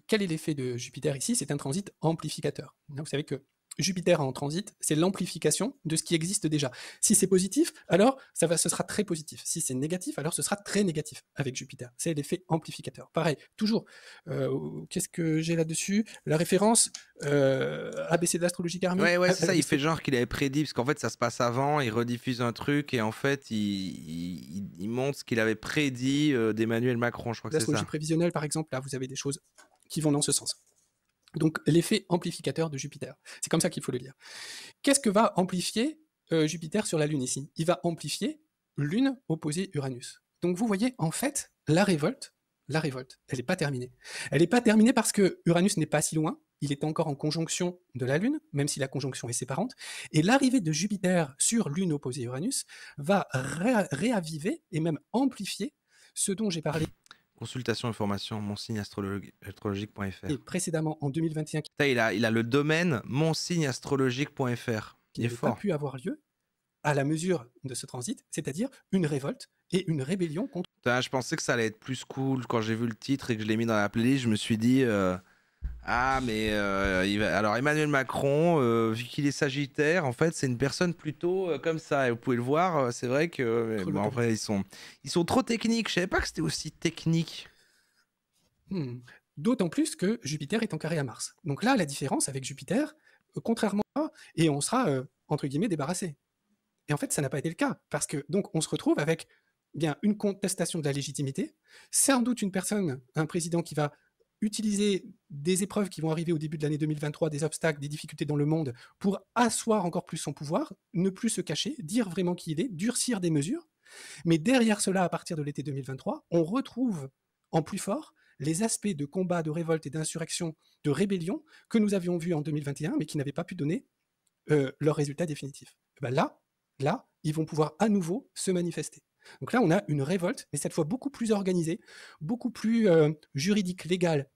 quel est l'effet de Jupiter ici C'est un transit amplificateur. Vous savez que Jupiter en transit, c'est l'amplification de ce qui existe déjà. Si c'est positif, alors ça va, ce sera très positif. Si c'est négatif, alors ce sera très négatif avec Jupiter. C'est l'effet amplificateur. Pareil, toujours. Euh, qu'est-ce que j'ai là-dessus La référence euh, ABC de l'astrologie karmique. Ouais, c'est ah, ça. Il fait genre qu'il avait prédit, parce qu'en fait, ça se passe avant. Il rediffuse un truc et en fait, il, il montre ce qu'il avait prédit euh, d'Emmanuel Macron. Je crois que c'est ça. L'astrologie prévisionnelle, par exemple, là, vous avez des choses qui vont dans ce sens. Donc l'effet amplificateur de Jupiter. C'est comme ça qu'il faut le lire. Qu'est-ce que va amplifier euh, Jupiter sur la Lune ici Il va amplifier Lune opposée Uranus. Donc vous voyez, en fait, la révolte, la révolte, elle n'est pas terminée. Elle n'est pas terminée parce que Uranus n'est pas si loin, il est encore en conjonction de la Lune, même si la conjonction est séparante, et l'arrivée de Jupiter sur Lune opposée Uranus va réaviver et même amplifier ce dont j'ai parlé Consultation et formation, mon signe astrologique.fr. Et précédemment, en 2021. Il a, il a le domaine mon astrologique.fr. Qui n'a pas pu avoir lieu à la mesure de ce transit, c'est-à-dire une révolte et une rébellion contre. je pensais que ça allait être plus cool quand j'ai vu le titre et que je l'ai mis dans la playlist. Je me suis dit, euh, ah, mais euh, alors Emmanuel Macron, euh, vu qu'il est Sagittaire, en fait, c'est une personne plutôt euh, comme ça. Et vous pouvez le voir, c'est vrai que. après, ils sont, ils sont trop techniques. Je savais pas que c'était aussi technique. Hmm. D'autant plus que Jupiter est en carré à Mars. Donc là, la différence avec Jupiter, contrairement à. Et on sera, entre guillemets, débarrassé. Et en fait, ça n'a pas été le cas. Parce que, donc, on se retrouve avec bien une contestation de la légitimité, sans doute une personne, un président qui va utiliser des épreuves qui vont arriver au début de l'année 2023, des obstacles, des difficultés dans le monde, pour asseoir encore plus son pouvoir, ne plus se cacher, dire vraiment qui il est, durcir des mesures. Mais derrière cela, à partir de l'été 2023, on retrouve en plus fort les aspects de combat, de révolte et d'insurrection, de rébellion que nous avions vus en 2021, mais qui n'avaient pas pu donner euh, leur résultat définitif. Bah là, là, ils vont pouvoir à nouveau se manifester. Donc là, on a une révolte, mais cette fois beaucoup plus organisée, beaucoup plus euh, juridique, légale,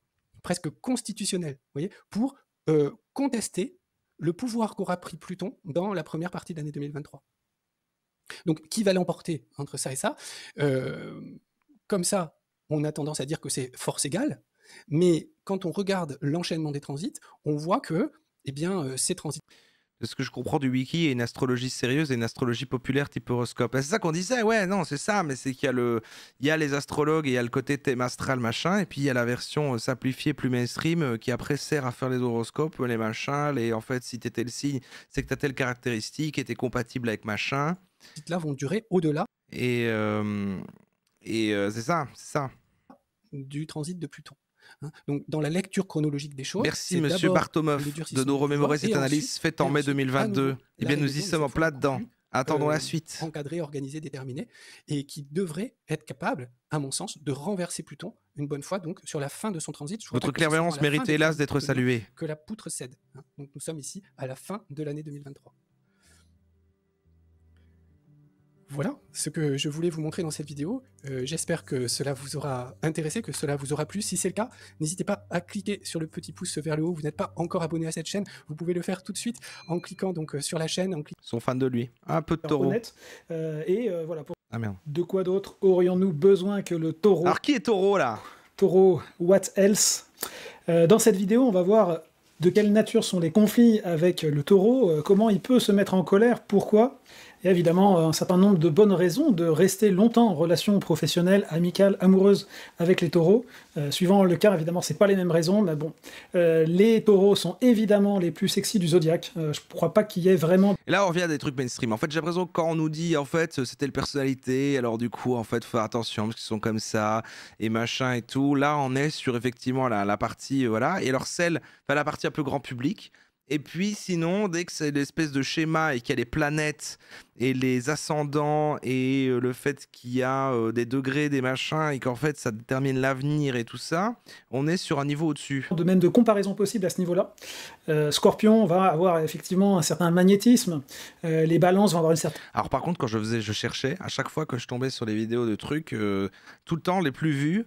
presque constitutionnelle, vous voyez, pour euh, contester le pouvoir qu'aura pris Pluton dans la première partie de l'année 2023. Donc, qui va l'emporter entre ça et ça euh, Comme ça, on a tendance à dire que c'est force égale, mais quand on regarde l'enchaînement des transits, on voit que, eh bien, ces transits de ce que je comprends du wiki, est une astrologie sérieuse et une astrologie populaire type horoscope. C'est ça qu'on disait, ouais, non, c'est ça, mais c'est qu'il y a, le, il y a les astrologues et il y a le côté thème astral, machin, et puis il y a la version euh, simplifiée, plus mainstream, euh, qui après sert à faire les horoscopes, les machins, les, en fait, si étais le signe, c'est que t'as telle caractéristique et t'es compatible avec machin. Ces là vont durer au-delà. Et, euh, et c'est ça, c'est ça. Du transit de Pluton. Hein. Donc, dans la lecture chronologique des choses. Merci, monsieur Bartomov, de nous remémorer cette analyse faite en mai 2022. Eh bien, nous y sommes en plein dedans. Attendons la euh, suite. Encadré, organisé, déterminé, et qui devrait être capable, à mon sens, de renverser Pluton une bonne fois, donc sur la fin de son transit. Votre clairvoyance mérite hélas d'être saluée. Que la poutre cède. Hein. Donc nous sommes ici à la fin de l'année 2023. Voilà ce que je voulais vous montrer dans cette vidéo. Euh, j'espère que cela vous aura intéressé, que cela vous aura plu. Si c'est le cas, n'hésitez pas à cliquer sur le petit pouce vers le haut. Vous n'êtes pas encore abonné à cette chaîne, vous pouvez le faire tout de suite en cliquant donc euh, sur la chaîne. Son fan de lui. Un peu de taureau. Euh, et voilà. Pour... Ah De quoi d'autre aurions-nous besoin que le taureau Alors qui est taureau là Taureau, what else Dans cette vidéo, on va voir de quelle nature sont les conflits avec le taureau, comment il peut se mettre en colère, pourquoi il évidemment euh, un certain nombre de bonnes raisons de rester longtemps en relation professionnelle, amicale, amoureuse avec les taureaux. Euh, suivant le cas, évidemment, c'est pas les mêmes raisons, mais bon. Euh, les taureaux sont évidemment les plus sexy du zodiaque. Je je crois pas qu'il y ait vraiment. là, on revient à des trucs mainstream. En fait, j'ai l'impression que quand on nous dit, en fait, c'était le personnalité, alors du coup, en fait, faut faire attention parce qu'ils sont comme ça et machin et tout. Là, on est sur effectivement la, la partie, voilà. Et alors, celle, enfin, la partie un peu grand public. Et puis sinon, dès que c'est l'espèce de schéma et qu'il y a les planètes et les ascendants et euh, le fait qu'il y a euh, des degrés, des machins et qu'en fait ça détermine l'avenir et tout ça, on est sur un niveau au-dessus. De même de comparaison possible à ce niveau-là. Euh, Scorpion va avoir effectivement un certain magnétisme, les balances vont avoir une certaine... Alors par contre, quand je faisais, je cherchais, à chaque fois que je tombais sur les vidéos de trucs, tout le temps les plus vues,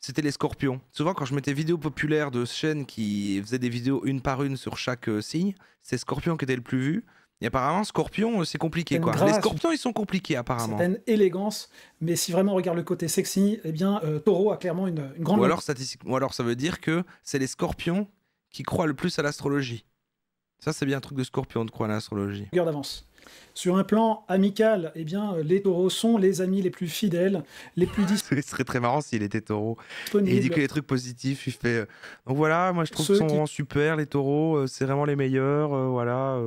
c'était les scorpions. Souvent, quand je mettais vidéos populaires de chaînes qui faisaient des vidéos une par une sur chaque euh, signe, c'est scorpion qui était le plus vu. Et apparemment, scorpion, euh, c'est compliqué. les scorpions, ils sont compliqués, apparemment. une élégance, mais si vraiment on regarde le côté sexy, eh bien, euh, taureau a clairement une, grande. Ou alors, ou alors, ça veut dire que c'est les scorpions qui croient le plus à l'astrologie. Ça, c'est bien un truc de scorpion de croire à l'astrologie. Regarde d'avance. Sur un plan amical, eh bien, euh, les taureaux sont les amis les plus fidèles, les plus Ce serait très marrant s'il était taureau. il dit que les trucs positifs, il fait. Euh, donc voilà, moi je trouve qu'ils sont super, les taureaux, euh, c'est vraiment les meilleurs, voilà.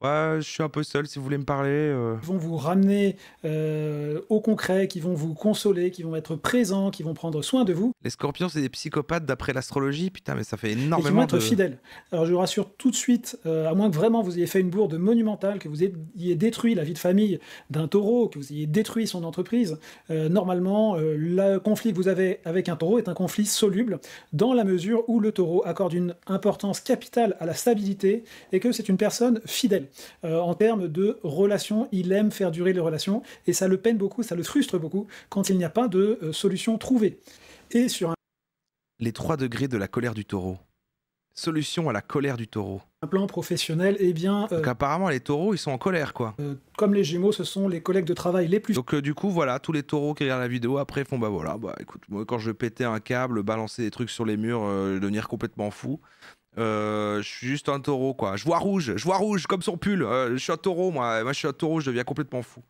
Ouais, je suis un peu seul si vous voulez me parler. Euh. vont vous ramener euh, au concret, qui vont vous consoler, qui vont être présents, qui vont prendre soin de vous. Les scorpions, c'est des psychopathes d'après l'astrologie, putain, mais ça fait énormément. Et Ils vont être fidèles. Alors je vous rassure tout de suite, euh, à moins que vraiment vous ayez fait une bourde monumentale, que vous ayez détruit la vie de famille d'un taureau, que vous ayez détruit son entreprise, normalement, le conflit que vous avez avec un taureau est un conflit soluble, dans la mesure où le taureau accorde une importance capitale à la stabilité et que c'est une personne fidèle. Euh, en termes de relations, il aime faire durer les relations et ça le peine beaucoup, ça le frustre beaucoup quand il n'y a pas de euh, solution trouvée. Et sur un... Les trois degrés de la colère du taureau. Solution à la colère du taureau. Un plan professionnel, eh bien. Euh, apparemment, les taureaux, ils sont en colère, quoi. comme les Gémeaux, ce sont les collègues de travail les plus. Donc du coup, voilà, tous les taureaux qui regardent la vidéo après font bah voilà, bah écoute, moi quand je pétais un câble, balancer des trucs sur les murs, devenir complètement fou, euh, je suis juste un taureau, quoi. Je vois rouge, je vois rouge, comme son pull. Euh, je suis un taureau, moi. Moi, je suis un taureau, je deviens complètement fou.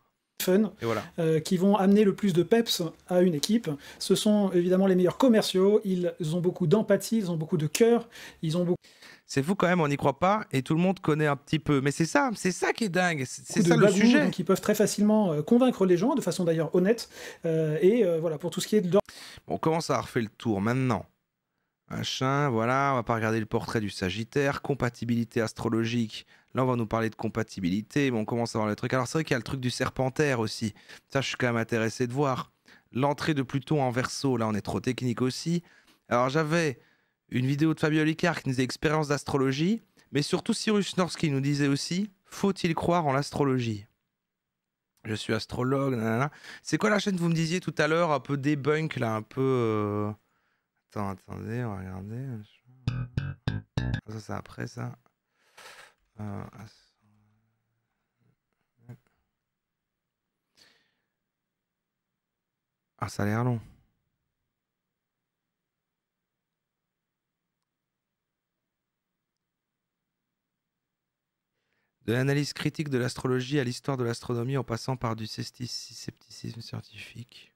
Fun, Et voilà. Euh, qui vont amener le plus de peps à une équipe. Ce sont évidemment les meilleurs commerciaux. Ils ont beaucoup d'empathie, ils ont beaucoup de cœur, ils ont beaucoup. C'est fou quand même, on n'y croit pas et tout le monde connaît un petit peu. Mais c'est ça, c'est ça qui est dingue, c'est ça le sujet. qui peuvent très facilement euh, convaincre les gens, de façon d'ailleurs honnête. et voilà, pour tout ce qui est de Bon, On commence à refaire le tour maintenant. Machin, voilà, on va pas regarder le portrait du Sagittaire, compatibilité astrologique. Là, on va nous parler de compatibilité, mais on commence à voir le truc. Alors, c'est vrai qu'il y a le truc du serpentaire aussi. Ça, je suis quand même intéressé de voir. L'entrée de Pluton en verso, là, on est trop technique aussi. Alors, j'avais une vidéo de Fabio Licard qui nous disait expérience d'astrologie, mais surtout Cyrus North qui nous disait aussi faut-il croire en l'astrologie Je suis astrologue, C'est quoi la chaîne, vous me disiez tout à l'heure, un peu débunk, là, un peu. Euh, Attends, attendez, on va regarder. Ah, ça, c'est après ça. Euh, ah, ça a l'air long. De l'analyse critique de l'astrologie à l'histoire de l'astronomie en passant par du scepticisme scientifique.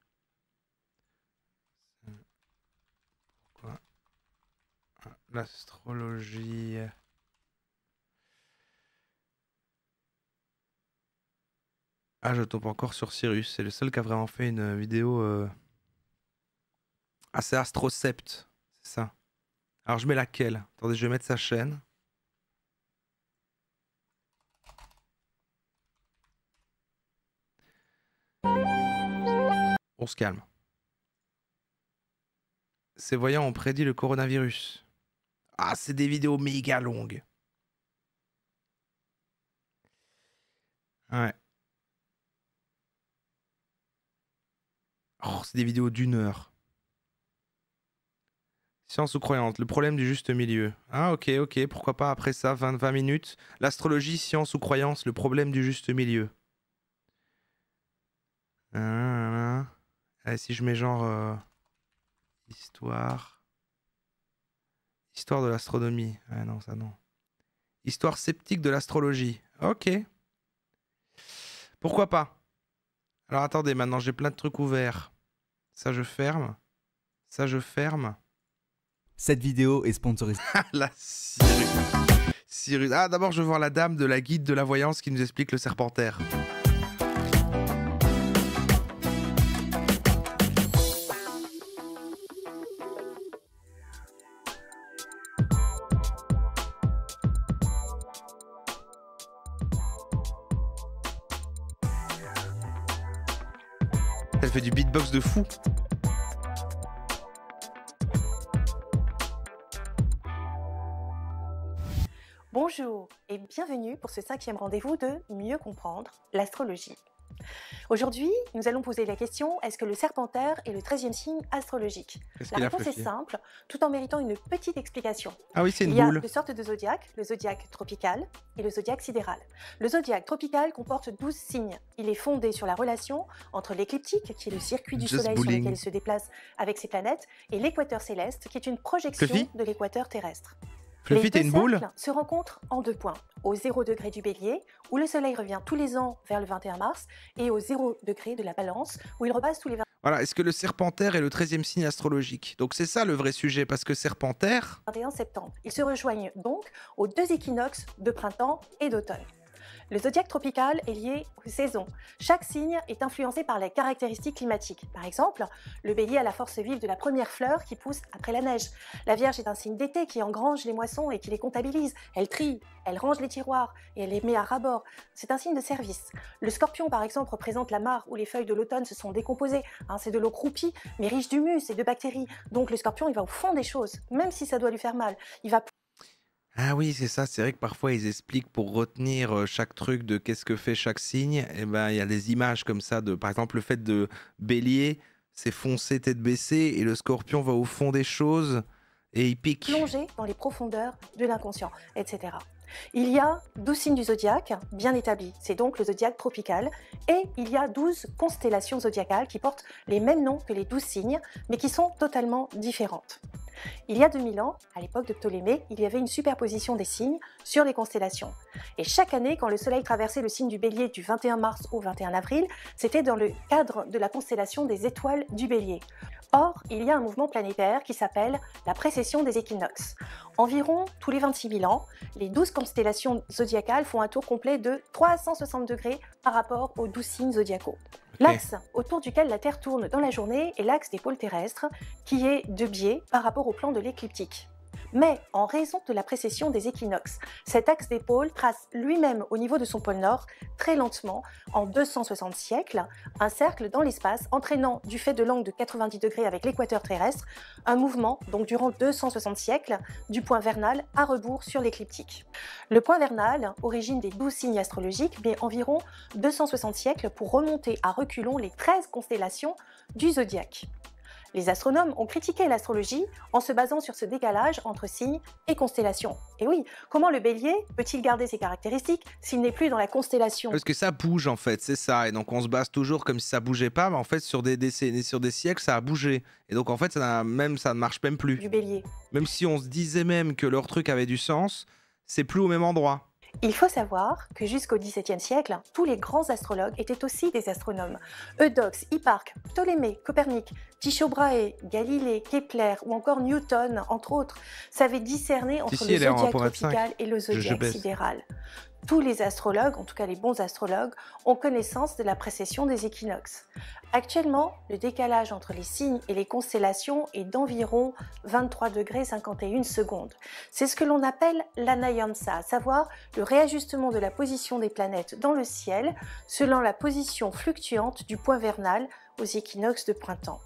L'astrologie. Ah, je tombe encore sur Cyrus. C'est le seul qui a vraiment fait une vidéo. Ah, euh, c'est Astrocept. C'est ça. Alors, je mets laquelle Attendez, je vais mettre sa chaîne. On se calme. Ces voyants ont prédit le coronavirus. Ah, c'est des vidéos méga longues. Ouais. Oh, c'est des vidéos d'une heure. Science ou croyance, le problème du juste milieu. Ah ok, ok, pourquoi pas après ça, 20, 20 minutes. L'astrologie, science ou croyance, le problème du juste milieu. Ah, ah, ah. Eh, si je mets genre euh, histoire. Histoire de l'astronomie. Ah non, ça non. Histoire sceptique de l'astrologie. Ok. Pourquoi pas Alors attendez, maintenant j'ai plein de trucs ouverts. Ça je ferme. Ça je ferme. Cette vidéo est sponsorisée. Ah, la Cyrus. Ah d'abord je vais voir la dame de la guide de la voyance qui nous explique le serpentaire. du beatbox de fou. Bonjour et bienvenue pour ce cinquième rendez-vous de Mieux comprendre l'astrologie. Aujourd'hui, nous allons poser la question est-ce que le serpentaire est le 13e signe astrologique La réponse est simple, tout en méritant une petite explication. Ah il y a deux sortes de zodiaques, le zodiaque tropical et le zodiaque sidéral. Le zodiaque tropical comporte 12 signes. Il est fondé sur la relation entre l'écliptique, qui est le circuit du Soleil sur lequel il se déplace avec ses planètes, et l'équateur céleste, qui est une projection de l'équateur terrestre. Fluffy, t'es une se rencontrent en deux points, au 0 degré du bélier, où le soleil revient tous les ans vers le 21 mars, et au 0 degré de la balance, où il repasse tous les 20... Voilà, est-ce que le serpentaire est le 13e signe astrologique Donc c'est ça le vrai sujet, parce que serpentaire... 21 septembre. Ils se rejoignent donc aux deux équinoxes de printemps et d'automne. Le zodiaque tropical est lié aux saisons. Chaque signe est influencé par les caractéristiques climatiques. Par exemple, le bélier a la force vive de la première fleur qui pousse après la neige. La vierge est un signe d'été qui engrange les moissons et qui les comptabilise. Elle trie, elle range les tiroirs et elle les met à rabord. C'est un signe de service. Le scorpion, par exemple, représente la mare où les feuilles de l'automne se sont décomposées. Hein, c'est de l'eau croupie, mais riche d'humus et de bactéries. Donc le scorpion, il va au fond des choses, même si ça doit lui faire mal. Il va ah oui, c'est ça. C'est vrai que parfois ils expliquent pour retenir chaque truc de qu'est-ce que fait chaque signe. Et ben il y a des images comme ça de, par exemple, le fait de Bélier, c'est foncé tête baissée et le Scorpion va au fond des choses et il pique. Plonger dans les profondeurs de l'inconscient, etc. Il y a 12 signes du zodiaque bien établis, c'est donc le zodiaque tropical, et il y a 12 constellations zodiacales qui portent les mêmes noms que les 12 signes, mais qui sont totalement différentes. Il y a 2000 ans, à l'époque de Ptolémée, il y avait une superposition des signes sur les constellations. Et chaque année, quand le Soleil traversait le signe du bélier du 21 mars au 21 avril, c'était dans le cadre de la constellation des étoiles du bélier. Or, il y a un mouvement planétaire qui s'appelle la précession des équinoxes. Environ tous les 26 000 ans, les 12 constellations zodiacales font un tour complet de 360 degrés par rapport aux 12 signes zodiacaux. L'axe autour duquel la Terre tourne dans la journée est l'axe des pôles terrestres, qui est de biais par rapport au plan de l'écliptique. Mais en raison de la précession des équinoxes, cet axe d'épaule trace lui-même au niveau de son pôle nord, très lentement, en 260 siècles, un cercle dans l'espace, entraînant, du fait de l'angle de 90 degrés avec l'équateur terrestre, un mouvement, donc durant 260 siècles, du point vernal à rebours sur l'écliptique. Le point vernal, origine des 12 signes astrologiques, met environ 260 siècles pour remonter à reculons les 13 constellations du zodiaque. Les astronomes ont critiqué l'astrologie en se basant sur ce décalage entre signes et constellations. Et oui, comment le bélier peut-il garder ses caractéristiques s'il n'est plus dans la constellation Parce que ça bouge en fait, c'est ça. Et donc on se base toujours comme si ça bougeait pas, mais en fait sur des, décennies, sur des siècles ça a bougé. Et donc en fait ça, même, ça ne marche même plus. Du bélier. Même si on se disait même que leur truc avait du sens, c'est plus au même endroit. Il faut savoir que jusqu'au XVIIe siècle, tous les grands astrologues étaient aussi des astronomes. Eudoxe, Hipparque, Ptolémée, Copernic, Tycho Brahe, Galilée, Kepler ou encore Newton, entre autres, savaient discerner entre le zodiaque tropical et le zodiaque sidéral tous les astrologues, en tout cas les bons astrologues, ont connaissance de la précession des équinoxes. Actuellement, le décalage entre les signes et les constellations est d'environ 23 degrés 51 secondes. C'est ce que l'on appelle l'anayamsa, à savoir le réajustement de la position des planètes dans le ciel selon la position fluctuante du point vernal aux équinoxes de printemps.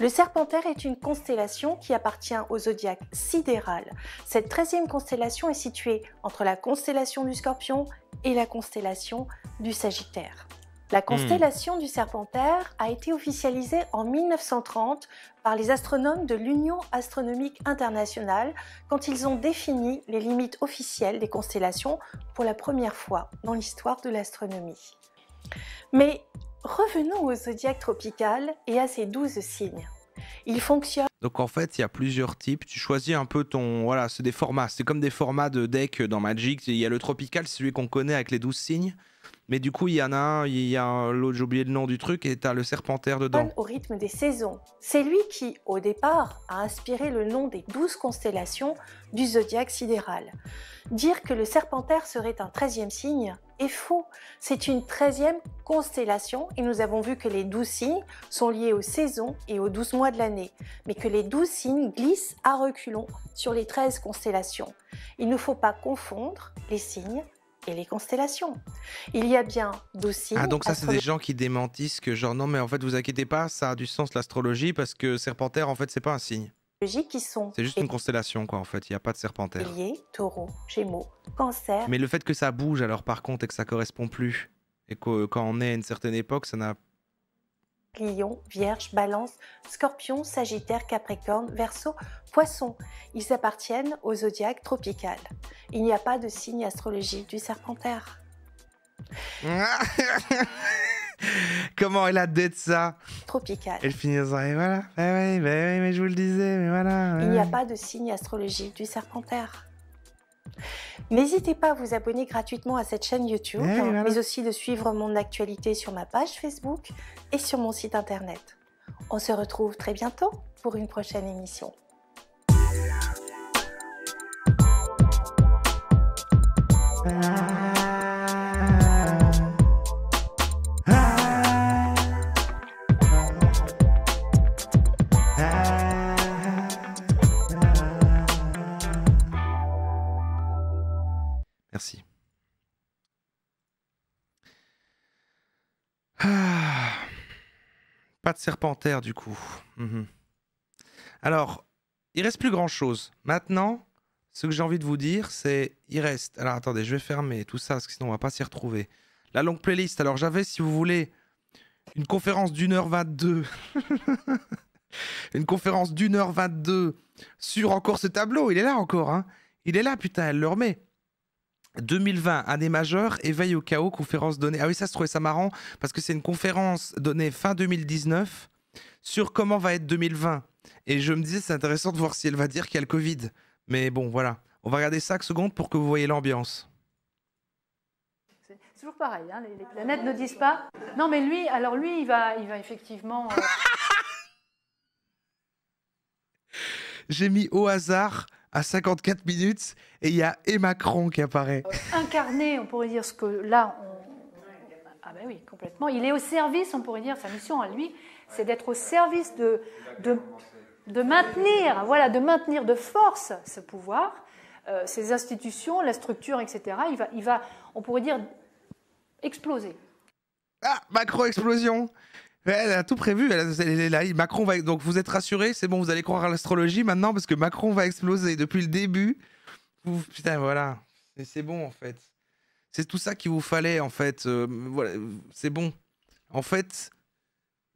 Le Serpentaire est une constellation qui appartient au zodiaque sidéral. Cette treizième constellation est située entre la constellation du Scorpion et la constellation du Sagittaire. La hmm. constellation du Serpentaire a été officialisée en 1930 par les astronomes de l'Union astronomique internationale quand ils ont défini les limites officielles des constellations pour la première fois dans l'histoire de l'astronomie. Mais Revenons au zodiaque tropical et à ses 12 signes. Il fonctionne. Donc en fait, il y a plusieurs types. Tu choisis un peu ton. Voilà, c'est des formats. C'est comme des formats de deck dans Magic. Il y a le tropical, celui qu'on connaît avec les 12 signes. Mais du coup, il y en a il y a l'autre, j'ai oublié le nom du truc, et t'as le Serpentaire dedans. Au rythme des saisons. C'est lui qui, au départ, a inspiré le nom des douze constellations du zodiaque sidéral. Dire que le Serpentaire serait un treizième signe est faux. C'est une treizième constellation et nous avons vu que les douze signes sont liés aux saisons et aux douze mois de l'année, mais que les douze signes glissent à reculons sur les treize constellations. Il ne faut pas confondre les signes et les constellations. Il y a bien d'aussi... Ah, donc ça, c'est des gens qui démentissent que, genre, non, mais en fait, vous inquiétez pas, ça a du sens l'astrologie parce que Serpentaire, en fait, c'est pas un signe. Qui sont. C'est juste une constellation, quoi, en fait. Il n'y a pas de Serpentaire. Bélier, taureau, gémeaux, cancer. Mais le fait que ça bouge, alors, par contre, et que ça correspond plus, et que quand on est à une certaine époque, ça n'a Lion, Vierge, Balance, Scorpion, Sagittaire, Capricorne, Verseau, Poisson. Ils appartiennent au zodiaque tropical. Il n'y a pas de signe astrologique du serpentaire. Comment elle a d'être ça Tropical. Elle finit en et eh, voilà, eh eh oui, mais, je vous le disais, mais voilà. Il n'y a pas de signe astrologique du serpentaire. N'hésitez pas à vous abonner gratuitement à cette chaîne YouTube, eh mais aussi de suivre mon actualité sur ma page Facebook et sur mon site internet. On se retrouve très bientôt pour une prochaine émission. Ah. de Serpentaire du coup. Mhm. Alors, il reste plus grand chose. Maintenant, ce que j'ai envie de vous dire, c'est il reste. Alors attendez, je vais fermer tout ça parce que sinon on va pas s'y retrouver. La longue playlist. Alors j'avais, si vous voulez, une conférence d'une heure 22. une conférence d'une heure 22 sur encore ce tableau. Il est là encore. Hein. Il est là, putain, elle le remet. 2020, année majeure, éveil au chaos, conférence donnée. Ah oui, ça, se trouvait ça marrant parce que c'est une conférence donnée fin 2019 sur comment va être 2020. Et je me disais, c'est intéressant de voir si elle va dire qu'il y a le Covid. Mais bon, voilà. On va regarder 5 secondes pour que vous voyez l'ambiance. C'est toujours pareil, hein. les, planètes ne disent pas. Non, mais lui, alors lui, il va, il va effectivement. Euh J'ai mis au hasard à 54 minutes et il y a Emma qui apparaît. Euh, Incarné, on pourrait dire, ce que là, on... Ah ben oui, complètement. Il est au service, on pourrait dire, sa mission à lui, c'est d'être au service de, de, de, maintenir, voilà, de maintenir de force ce pouvoir, ces euh, institutions, la structure, etc. Il va, il va, on pourrait dire, exploser. Ah, macro-explosion elle a tout prévu. Elle, est là. Macron va. Donc vous êtes rassuré, c'est bon, vous allez croire à l'astrologie maintenant parce que Macron va exploser depuis le début. putain, voilà. C'est bon en fait. C'est tout ça qu'il vous fallait en fait. Euh, voilà, c'est bon. En fait,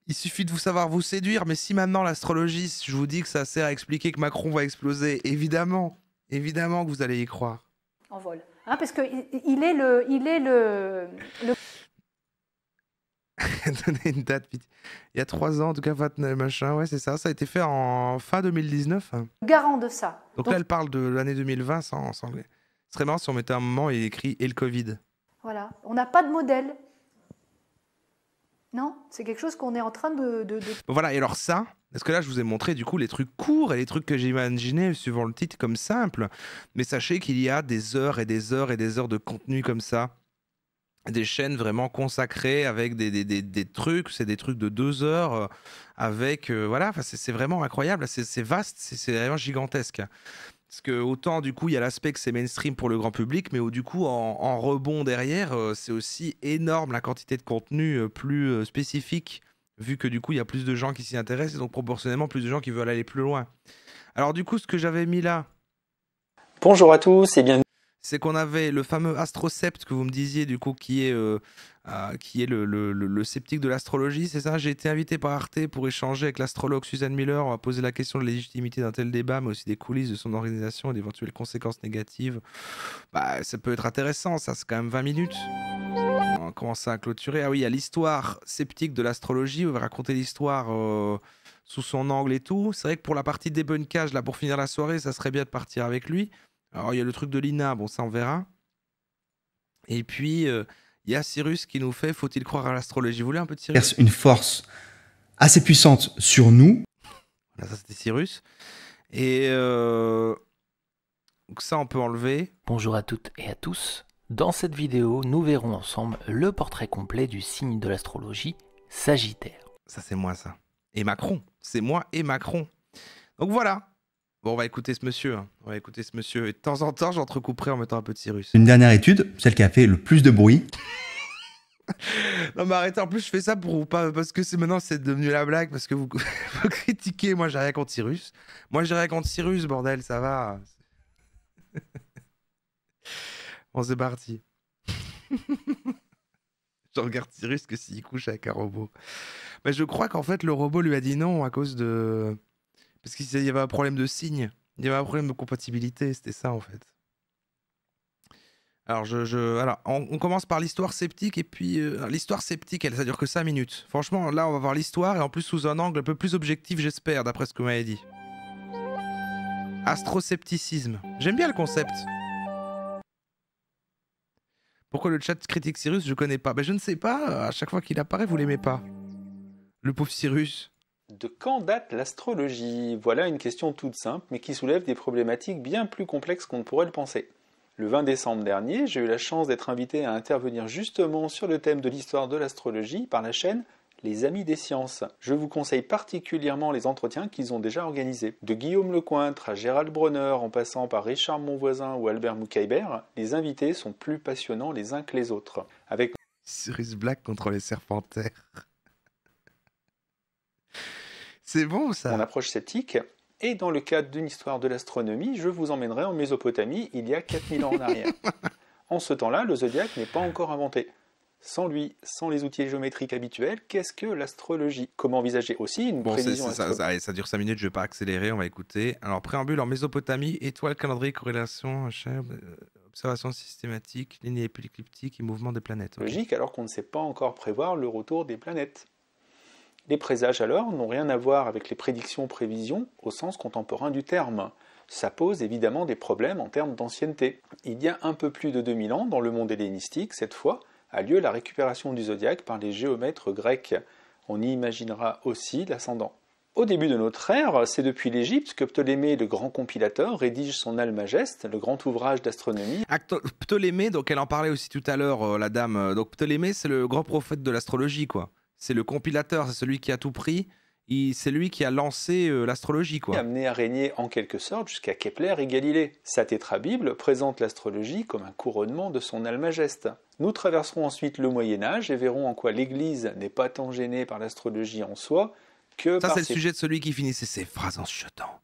il suffit de vous savoir vous séduire. Mais si maintenant l'astrologie, je vous dis que ça sert à expliquer que Macron va exploser, évidemment, évidemment que vous allez y croire. En vol, hein, parce que il est le, il est le... le... une date, Il y a trois ans, en tout cas, machin, ouais, c'est ça. Ça a été fait en fin 2019. Garant de ça. Donc, là, elle parle de l'année 2020 sans, sans... Ce serait marrant si on mettait un moment et écrit et le Covid. Voilà. On n'a pas de modèle. Non, c'est quelque chose qu'on est en train de, de, Voilà, et alors ça, parce que là, je vous ai montré du coup les trucs courts et les trucs que j'ai suivant le titre comme simple. Mais sachez qu'il y a des heures et des heures et des heures de contenu comme ça des chaînes vraiment consacrées avec des, des, des, des trucs, c'est des trucs de deux heures, euh, avec, euh, voilà, voilà, c'est vraiment incroyable, c'est vaste, c'est vraiment gigantesque. Parce que autant du coup il y a l'aspect que c'est mainstream pour le grand public, mais du coup en, rebond derrière, euh, c'est aussi énorme la quantité de contenu plus spécifique, vu que du coup il y a plus de gens qui s'y intéressent et donc proportionnellement plus de gens qui veulent aller plus loin. Alors du coup ce que j'avais mis là. Bonjour à tous et bienvenue c'est qu'on avait le fameux astrocept que vous me disiez, du coup, qui est, euh, euh, qui est le, sceptique de l'astrologie, c'est ça J'ai été invité par Arte pour échanger avec l'astrologue Suzanne Miller. On va poser la question de la légitimité d'un tel débat, mais aussi des coulisses de son organisation et d'éventuelles conséquences négatives. Bah, ça peut être intéressant, ça, c'est quand même 20 minutes. On commence à clôturer. Ah oui, il y a l'histoire sceptique de l'astrologie. On va raconter l'histoire. Euh, sous son angle et tout. C'est vrai que pour la partie débunkage, là, pour finir la soirée, ça serait bien de partir avec lui. Alors, il y a le truc de l'INA, bon, ça, on verra. Et puis, euh, il y a Cyrus qui nous fait Faut-il croire à l'astrologie Vous voulez un peu de Cyrus Une force assez puissante sur nous. ça, c'était Cyrus. Et euh, ça, on peut enlever. Bonjour à toutes et à tous. Dans cette vidéo, nous verrons ensemble le portrait complet du signe de l'astrologie Sagittaire. Ça, c'est moi, ça. Et Macron. C'est moi et Macron. Donc voilà, Bon, on va écouter ce monsieur. Hein. On va écouter ce monsieur. Et de temps en temps, j'entrecouperai en mettant un peu de Cyrus. Une dernière étude, celle qui a fait le plus de bruit. non mais arrêtez, en plus je fais ça pour pas parce que c'est maintenant c'est devenu la blague parce que vous, critiquez, moi j'ai rien contre Cyrus. Moi j'ai rien contre Cyrus, bordel, ça va. bon c'est parti. je regarde Cyrus que s'il couche avec un robot. Mais je crois qu'en fait le robot lui a dit non à cause de parce qu'il y avait un problème de signe. Il y avait un problème de compatibilité. C'était ça, en fait. Alors, je, on, commence par l'histoire sceptique, et puis euh, l'histoire sceptique, elle, ça dure que 5 minutes. Franchement, là, on va voir l'histoire, et en plus sous un angle un peu plus objectif, j'espère, d'après ce que vous m'avez dit. scepticisme, J'aime bien le concept. Pourquoi le chat critique Cyrus Je connais pas. mais ben, je ne sais pas, à chaque fois qu'il apparaît, vous l'aimez pas. Le pauvre Cyrus. De quand date l'astrologie Voilà une question toute simple, mais qui soulève des problématiques bien plus complexes qu'on ne pourrait le penser. Le 20 décembre dernier, j'ai eu la chance d'être invité à intervenir justement sur le thème de l'histoire de l'astrologie par la chaîne Les Amis des Sciences. Je vous conseille particulièrement les entretiens qu'ils ont déjà organisés. De Guillaume Lecointre à Gérald Bronner, en passant par Richard Monvoisin ou Albert Moukaïbert, les invités sont plus passionnants les uns que les autres. Avec Cyrus Black contre les Serpentaires. C'est bon ça. Mon approche sceptique. Et dans le cadre d'une histoire de l'astronomie, je vous emmènerai en Mésopotamie il y a 4000 ans en arrière. en ce temps-là, le zodiaque n'est pas encore inventé. Sans lui, sans les outils géométriques habituels, qu'est-ce que l'astrologie Comment envisager aussi une bon, prévision ça, ça, ça, dure 5 minutes, je ne vais pas accélérer, on va écouter. Alors, préambule en Mésopotamie, étoile, calendrier, corrélation, euh, observation systématique, lignée elliptique et mouvement des planètes. Logique, alors qu'on ne sait pas encore prévoir le retour des planètes. Les présages, alors, n'ont rien à voir avec les prédictions-prévisions au sens contemporain du terme. Ça pose évidemment des problèmes en termes d'ancienneté. Il y a un peu plus de 2000 ans, dans le monde hellénistique, cette fois, a lieu la récupération du zodiaque par les géomètres grecs. On y imaginera aussi l'ascendant. Au début de notre ère, c'est depuis l'Égypte que Ptolémée, le grand compilateur, rédige son Almageste, le grand ouvrage d'astronomie. Ptolémée, donc elle en parlait aussi tout à l'heure, euh, la dame. Euh, donc Ptolémée, c'est le grand prophète de l'astrologie, quoi c'est le compilateur, c'est celui qui a tout pris. C'est lui qui a lancé euh, l'astrologie. l'astrologie. a Amené à régner en quelque sorte jusqu'à Kepler et Galilée. Sa bible présente l'astrologie comme un couronnement de son almageste. Nous traverserons ensuite le Moyen Âge et verrons en quoi l'Église n'est pas tant gênée par l'astrologie en soi que... Ça, c'est le sujet de celui qui finissait ses phrases en jetant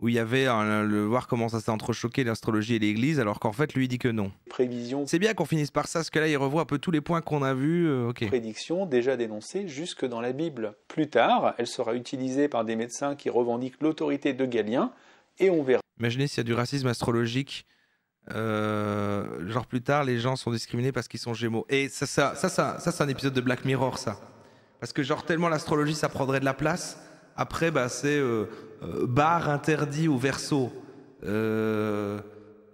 où il y avait le voir comment ça s'est entrechoqué l'astrologie et l'église, alors qu'en fait, lui, il dit que non. Prévision. C'est bien qu'on finisse par ça, parce que là, il revoit un peu tous les points qu'on a vus. Euh, Prédiction déjà dénoncée jusque dans la Bible. Plus tard, elle sera utilisée par des médecins qui revendiquent l'autorité de Galien, et on verra. Imaginez s'il y a du racisme astrologique. Euh, genre plus tard, les gens sont discriminés parce qu'ils sont gémeaux. Et ça, ça, ça, ça, c'est un épisode de Black Mirror, ça. Parce que genre tellement l'astrologie, ça prendrait de la place. Après, bah, c'est euh, euh, bar interdit au verso. Euh,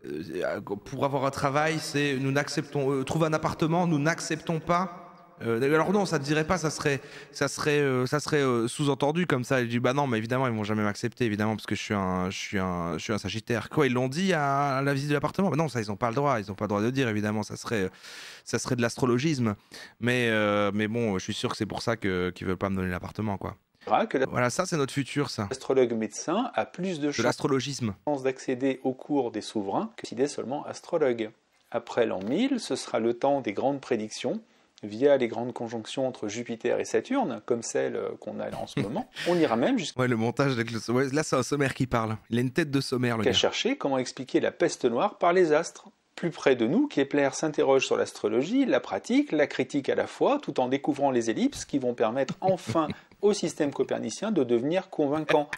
euh, pour avoir un travail, c'est nous n'acceptons, trouve un appartement, nous n'acceptons pas alors non, ça ne dirait pas, ça serait, ça serait, ça serait sous-entendu comme ça. Il dit bah non, mais évidemment ils vont jamais m'accepter, évidemment parce que je suis un, je suis un, je suis un Sagittaire. Quoi, ils l'ont dit à, la visite de l'appartement bah Non, ça ils n'ont pas le droit, ils n'ont pas le droit de dire. Évidemment, ça serait, ça serait de l'astrologisme. Mais, mais bon, je suis sûr que c'est pour ça que qu'ils veulent pas me donner l'appartement, quoi voilà, ça c'est notre futur, ça. L'astrologue médecin a plus de, de l'astrologisme d'accéder aux cours des souverains que s'il est seulement astrologue. Après l'an 1000, ce sera le temps des grandes prédictions via les grandes conjonctions entre Jupiter et Saturne, comme celle euh, qu'on a en ce moment. On ira même jusqu'à... Ouais, le montage, avec le... là c'est un sommaire qui parle. Il a une tête de sommaire, le gars. cherché comment expliquer la peste noire par les astres. Plus près de nous, Kepler s'interroge sur l'astrologie, la pratique, la critique à la fois, tout en découvrant les ellipses qui vont permettre enfin au système copernicien de devenir convaincant.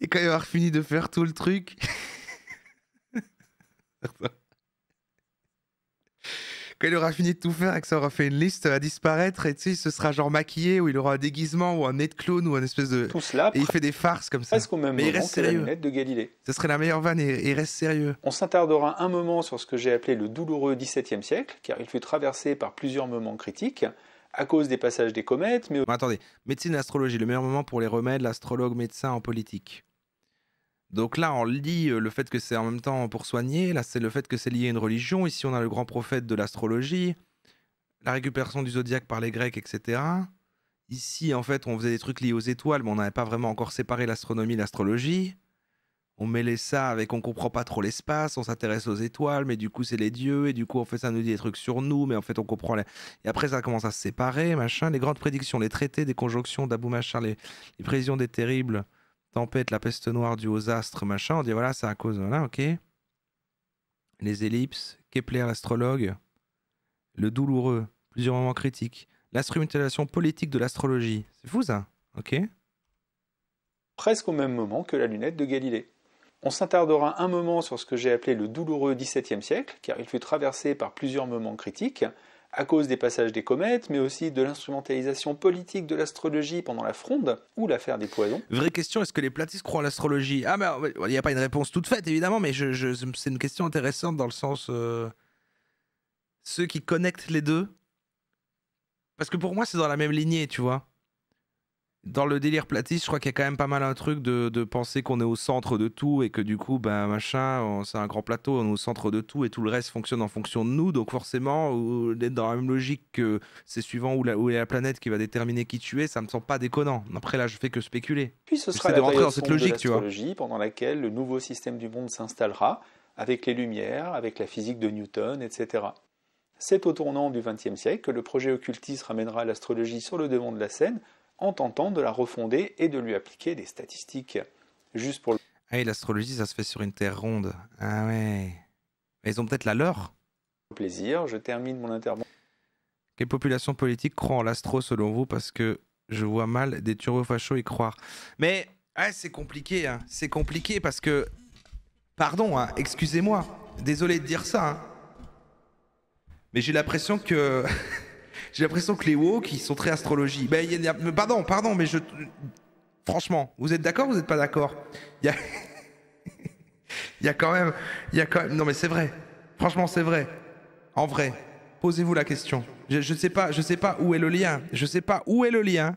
Et quand il aura fini de faire tout le truc. quand il aura fini de tout faire et que ça aura fait une liste, à disparaître et tu sais, ce sera genre maquillé ou il aura un déguisement ou un nez de clown ou un espèce de. Tout cela. Et il fait des farces comme ça. Presque au même Mais il de Galilée. Ce serait la meilleure vanne et reste sérieux. On s'attardera un moment sur ce que j'ai appelé le douloureux XVIIe siècle, car il fut traversé par plusieurs moments critiques à cause des passages des comètes. Mais... Attendez, médecine, et astrologie, le meilleur moment pour les remèdes, l'astrologue, médecin en politique. Donc là, on lit euh, le fait que c'est en même temps pour soigner, là, c'est le fait que c'est lié à une religion. Ici, on a le grand prophète de l'astrologie, la récupération du zodiaque par les Grecs, etc. Ici, en fait, on faisait des trucs liés aux étoiles, mais on n'avait pas vraiment encore séparé l'astronomie et l'astrologie on mêlait ça avec on comprend pas trop l'espace, on s'intéresse aux étoiles, mais du coup c'est les dieux, et du coup en fait ça nous dit des trucs sur nous, mais en fait on comprend les... Et après ça commence à se séparer, machin, les grandes prédictions, les traités des conjonctions d'Abou Machar, les... prévisions des terribles, tempêtes, la peste noire due aux astres, machin, on dit voilà c'est à cause, voilà ok. Les ellipses, Kepler l'astrologue, le douloureux, plusieurs moments critiques, l'instrumentalisation politique de l'astrologie, c'est fou ça, ok Presque au même moment que la lunette de Galilée. On s'attardera un moment sur ce que j'ai appelé le douloureux XVIIe siècle, car il fut traversé par plusieurs moments critiques, à cause des passages des comètes, mais aussi de l'instrumentalisation politique de l'astrologie pendant la Fronde ou l'affaire des poisons. Vraie question, est-ce que les platistes croient à l'astrologie Ah mais il n'y a pas une réponse toute faite, évidemment, mais c'est une question intéressante dans le sens... Euh, ceux qui connectent les deux Parce que pour moi, c'est dans la même lignée, tu vois dans le délire platiste, je crois qu'il y a quand même pas mal un truc de, de penser qu'on est au centre de tout et que du coup, ben machin, c'est un grand plateau, on est au centre de tout et tout le reste fonctionne en fonction de nous. Donc forcément, d'être dans la même logique que c'est suivant où, où est la planète qui va déterminer qui tu es, ça me semble pas déconnant. Après là, je fais que spéculer. Puis ce sera la de rentrer dans cette logique, tu vois. pendant laquelle le nouveau système du monde s'installera avec les lumières, avec la physique de Newton, etc. C'est au tournant du XXe siècle que le projet occultiste ramènera l'astrologie sur le devant de la scène en tentant de la refonder et de lui appliquer des statistiques juste pour le... Ah, l'astrologie, ça se fait sur une terre ronde. Ah ouais. Mais ils ont peut-être la leur plaisir, je termine mon intervention. Quelle population politique croit en l'astro selon vous Parce que je vois mal des turbofachos y croire. Mais ah, c'est compliqué, hein. c'est compliqué parce que... Pardon, hein, excusez-moi, désolé de dire ça. Hein. Mais j'ai l'impression que... J'ai l'impression que les woke, ils sont très astrologiques. Ben, y a, pardon, pardon, mais je. Franchement, vous êtes d'accord ou vous n'êtes pas d'accord Il y, a. quand même, il y a quand même, non mais c'est vrai. Franchement, c'est vrai. En vrai, posez-vous la question. Je ne sais, pas, je sais pas où est le lien. Je ne sais pas où est le lien.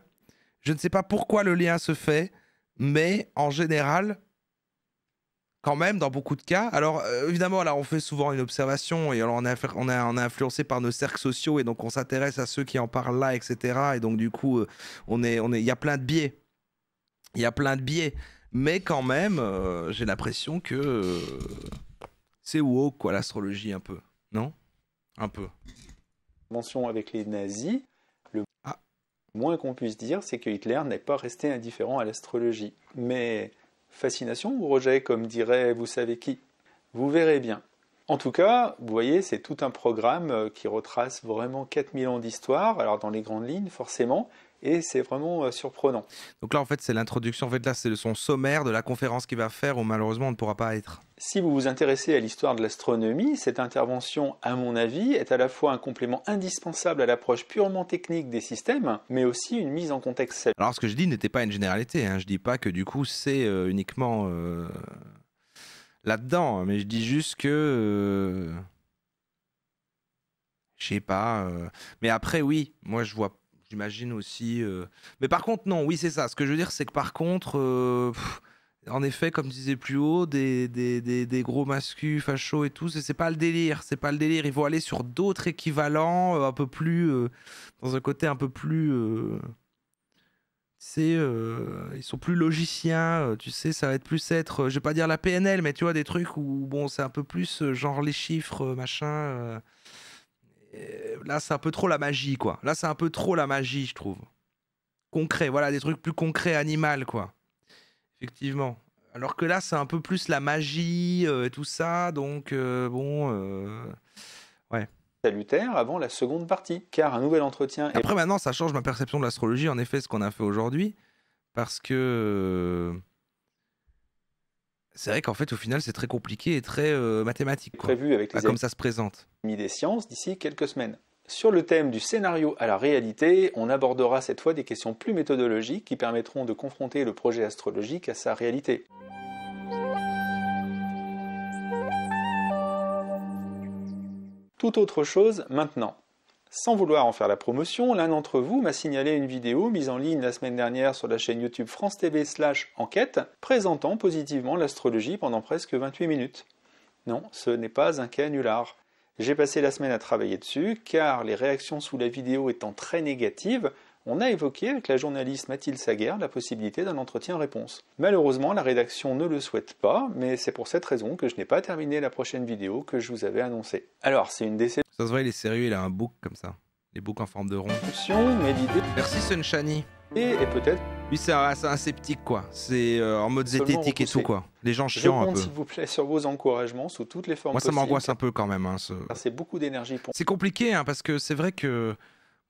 Je ne sais pas pourquoi le lien se fait. Mais en général, quand même dans beaucoup de cas. Alors euh, évidemment là on fait souvent une observation et alors on est, on on influencé par nos cercles sociaux et donc on s'intéresse à ceux qui en parlent là, etc. Et donc du coup euh, on est, on est, il y a plein de biais, il y a plein de biais, mais quand même euh, j'ai l'impression que c'est woke quoi l'astrologie un peu, non Un peu. Mention avec les nazis. Le ah. moins qu'on puisse dire, c'est que Hitler n'est pas resté indifférent à l'astrologie. Mais Fascination ou rejet, comme dirait vous savez qui Vous verrez bien. En tout cas, vous voyez, c'est tout un programme euh, qui retrace vraiment 4000 ans d'histoire, alors dans les grandes lignes forcément, et c'est vraiment euh, surprenant. Donc là, en fait, c'est l'introduction. En fait, là, c'est son sommaire de la conférence qu'il va faire où malheureusement on ne pourra pas être. Si vous vous intéressez à l'histoire de l'astronomie, cette intervention, à mon avis, est à la fois un complément indispensable à l'approche purement technique des systèmes, mais aussi une mise en contexte. Alors, ce que je dis n'était pas une généralité. Hein. Je dis pas que du coup, c'est euh, uniquement euh, là-dedans, hein. mais je dis juste que. Je sais pas. Mais après, oui, moi je vois J'imagine aussi. Euh. Mais par contre, non, oui, c'est ça. Ce que je veux dire, c'est que par contre, euh, en effet, comme je disais plus haut, des, des, gros mascus, fachos et tout, c'est pas le délire. C'est pas le délire. ils vont aller sur d'autres équivalents, euh, un peu plus. dans un côté un peu plus. c'est ils sont plus logiciens, tu sais, ça va être plus être, je vais pas dire la PNL, mais tu vois, des trucs où, bon, c'est un peu plus genre les chiffres, machin. Euh, là, c'est un peu trop la magie, quoi. Là, c'est un peu trop la magie, je trouve. Concret, voilà, des trucs plus concrets, animal, quoi. Effectivement. Alors que là, c'est un peu plus la magie euh, et tout ça, donc euh, bon, ouais. Salutaire avant la seconde partie, car un nouvel entretien. Après, maintenant, ça change ma perception de l'astrologie, en effet, ce qu'on a fait aujourd'hui, parce que c'est vrai qu'en fait, au final, c'est très compliqué et très euh, mathématique. comme ça se présente. Mis des sciences d'ici quelques semaines. Sur le thème du scénario à la réalité, on abordera cette fois des questions plus méthodologiques qui permettront de confronter le projet astrologique à sa réalité. Tout autre chose maintenant. Sans vouloir en faire la promotion, l'un d'entre vous m'a signalé une vidéo mise en ligne la semaine dernière sur la chaîne YouTube France TV slash enquête, présentant positivement l'astrologie pendant presque 28 minutes. Non, ce n'est pas un cas nulard. J'ai passé la semaine à travailler dessus, car les réactions sous la vidéo étant très négatives, on a évoqué avec la journaliste Mathilde Saguer la possibilité d'un entretien-réponse. Malheureusement, la rédaction ne le souhaite pas, mais c'est pour cette raison que je n'ai pas terminé la prochaine vidéo que je vous avais annoncée. Alors, c'est une déception. Ça se voit, il est sérieux, il a un bouc comme ça. Les boucs en forme de rond. Merci Sunshani. Et, peut-être. Lui, c'est un, sceptique, quoi. C'est euh, en mode zététique et tout, quoi. Les gens chiants un peu. s'il vous plaît, sur vos encouragements, sous toutes les formes Moi, ça m'angoisse un peu quand même. Hein, c'est beaucoup d'énergie pour. C'est compliqué, hein, parce que c'est vrai que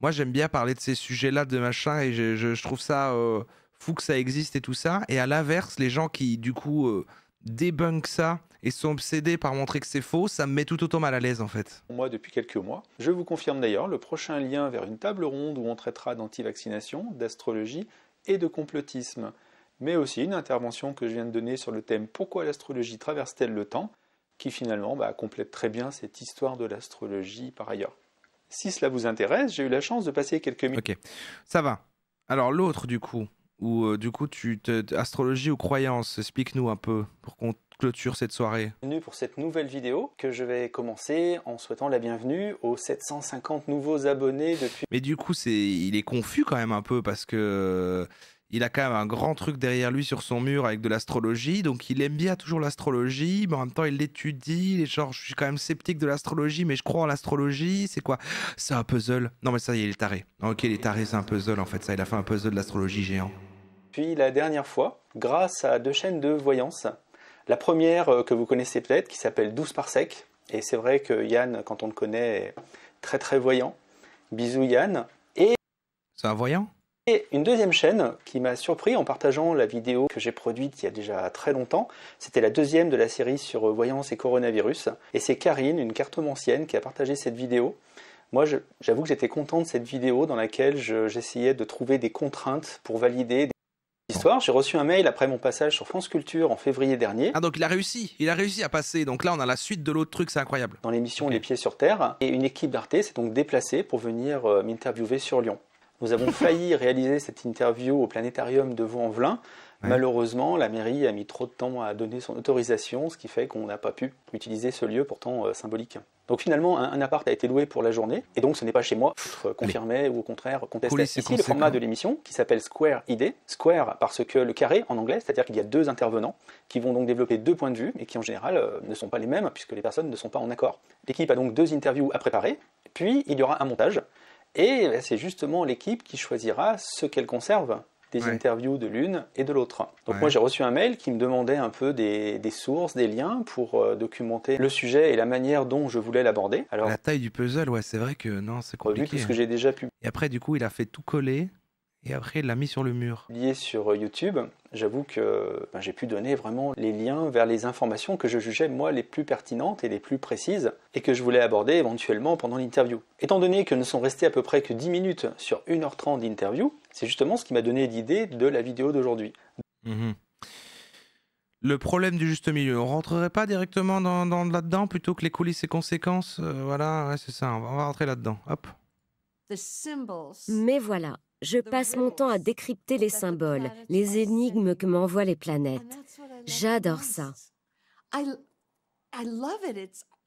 moi, j'aime bien parler de ces sujets-là, de machin, et je, trouve ça euh, fou que ça existe et tout ça. Et à l'inverse, les gens qui, du coup, euh, débunk ça et sont obsédés par montrer que c'est faux, ça me met tout autant mal à l'aise en fait. Moi, depuis quelques mois, je vous confirme d'ailleurs le prochain lien vers une table ronde où on traitera d'antivaccination, d'astrologie et de complotisme, mais aussi une intervention que je viens de donner sur le thème Pourquoi l'astrologie traverse-t-elle le temps qui finalement bah, complète très bien cette histoire de l'astrologie par ailleurs. Si cela vous intéresse, j'ai eu la chance de passer quelques minutes. Ok, ça va. Alors l'autre du coup, ou euh, du coup, tu te, astrologie ou croyance, explique-nous un peu pour qu'on clôture cette soirée. Bienvenue pour cette nouvelle vidéo que je vais commencer en souhaitant la bienvenue aux 750 nouveaux abonnés depuis. Mais du coup, c'est, il est confus quand même un peu parce que euh, il a quand même un grand truc derrière lui sur son mur avec de l'astrologie, donc il aime bien toujours l'astrologie, mais en même temps il l'étudie, il genre je suis quand même sceptique de l'astrologie, mais je crois en l'astrologie, c'est quoi C'est un puzzle. Non mais ça y est, il est taré. Ok, il est taré, c'est un puzzle en fait, ça, il a fait un puzzle de l'astrologie géant. Puis la dernière fois, grâce à deux chaînes de voyance. La première euh, que vous connaissez peut-être, qui s'appelle 12 par sec. Et c'est vrai que Yann, quand on le connaît, est très très voyant. Bisous Yann. Et. C'est un voyant et une deuxième chaîne qui m'a surpris en partageant la vidéo que j'ai produite il y a déjà très longtemps, c'était la deuxième de la série sur euh, voyance et coronavirus, et c'est Karine, une cartomancienne, qui a partagé cette vidéo. Moi, j'avoue que j'étais content de cette vidéo dans laquelle j'essayais de trouver des contraintes pour valider des j'ai reçu un mail après mon passage sur France Culture en février dernier. Ah, donc il a réussi, il a réussi à passer. Donc là, on a la suite de l'autre truc, c'est incroyable. Dans l'émission Les Pieds sur Terre, et une équipe d'Arte s'est donc déplacée pour venir euh, m'interviewer sur Lyon. Nous avons failli réaliser cette interview au planétarium de Vaux-en-Velin Malheureusement, la mairie a mis trop de temps à donner son autorisation, ce qui fait qu'on n'a pas pu utiliser ce lieu pourtant euh, symbolique. Donc finalement, un, appart a été loué pour la journée, et donc ce n'est pas chez moi, euh, confirmé ou au contraire contesté. C'est le format de l'émission qui s'appelle Square ID. Square parce que le carré en anglais, c'est-à-dire qu'il y a deux intervenants qui vont donc développer deux points de vue, et qui en général euh, ne sont pas les mêmes puisque les personnes ne sont pas en accord. L'équipe a donc deux interviews à préparer, puis il y aura un montage. Et eh, c'est justement l'équipe qui choisira ce qu'elle conserve des interviews de l'une et de l'autre. Donc moi j'ai reçu un mail qui me demandait un peu des, sources, des liens pour euh, documenter le sujet et la manière dont je voulais l'aborder. la taille du puzzle, ouais, c'est vrai que non, c'est compliqué. ce que hein. j'ai déjà pu. Et après du coup, il a fait tout coller et après l'a mis sur le mur. Lié sur euh, YouTube, j'avoue que ben, j'ai pu donner vraiment les liens vers les informations que je jugeais moi les plus pertinentes et les plus précises et que je voulais aborder éventuellement pendant l'interview. Étant donné que ne sont restées à peu près que 10 minutes sur 1h30 d'interview, c'est justement ce qui m'a donné l'idée de la vidéo d'aujourd'hui. Mhm. Le problème du juste milieu, on rentrerait pas directement dans, là-dedans plutôt que les coulisses et conséquences euh, Voilà, c'est ça, on va, on va rentrer là-dedans. Hop. Mais voilà, je passe mon temps à décrypter les symboles, les énigmes que m'envoient les planètes. J'adore ça.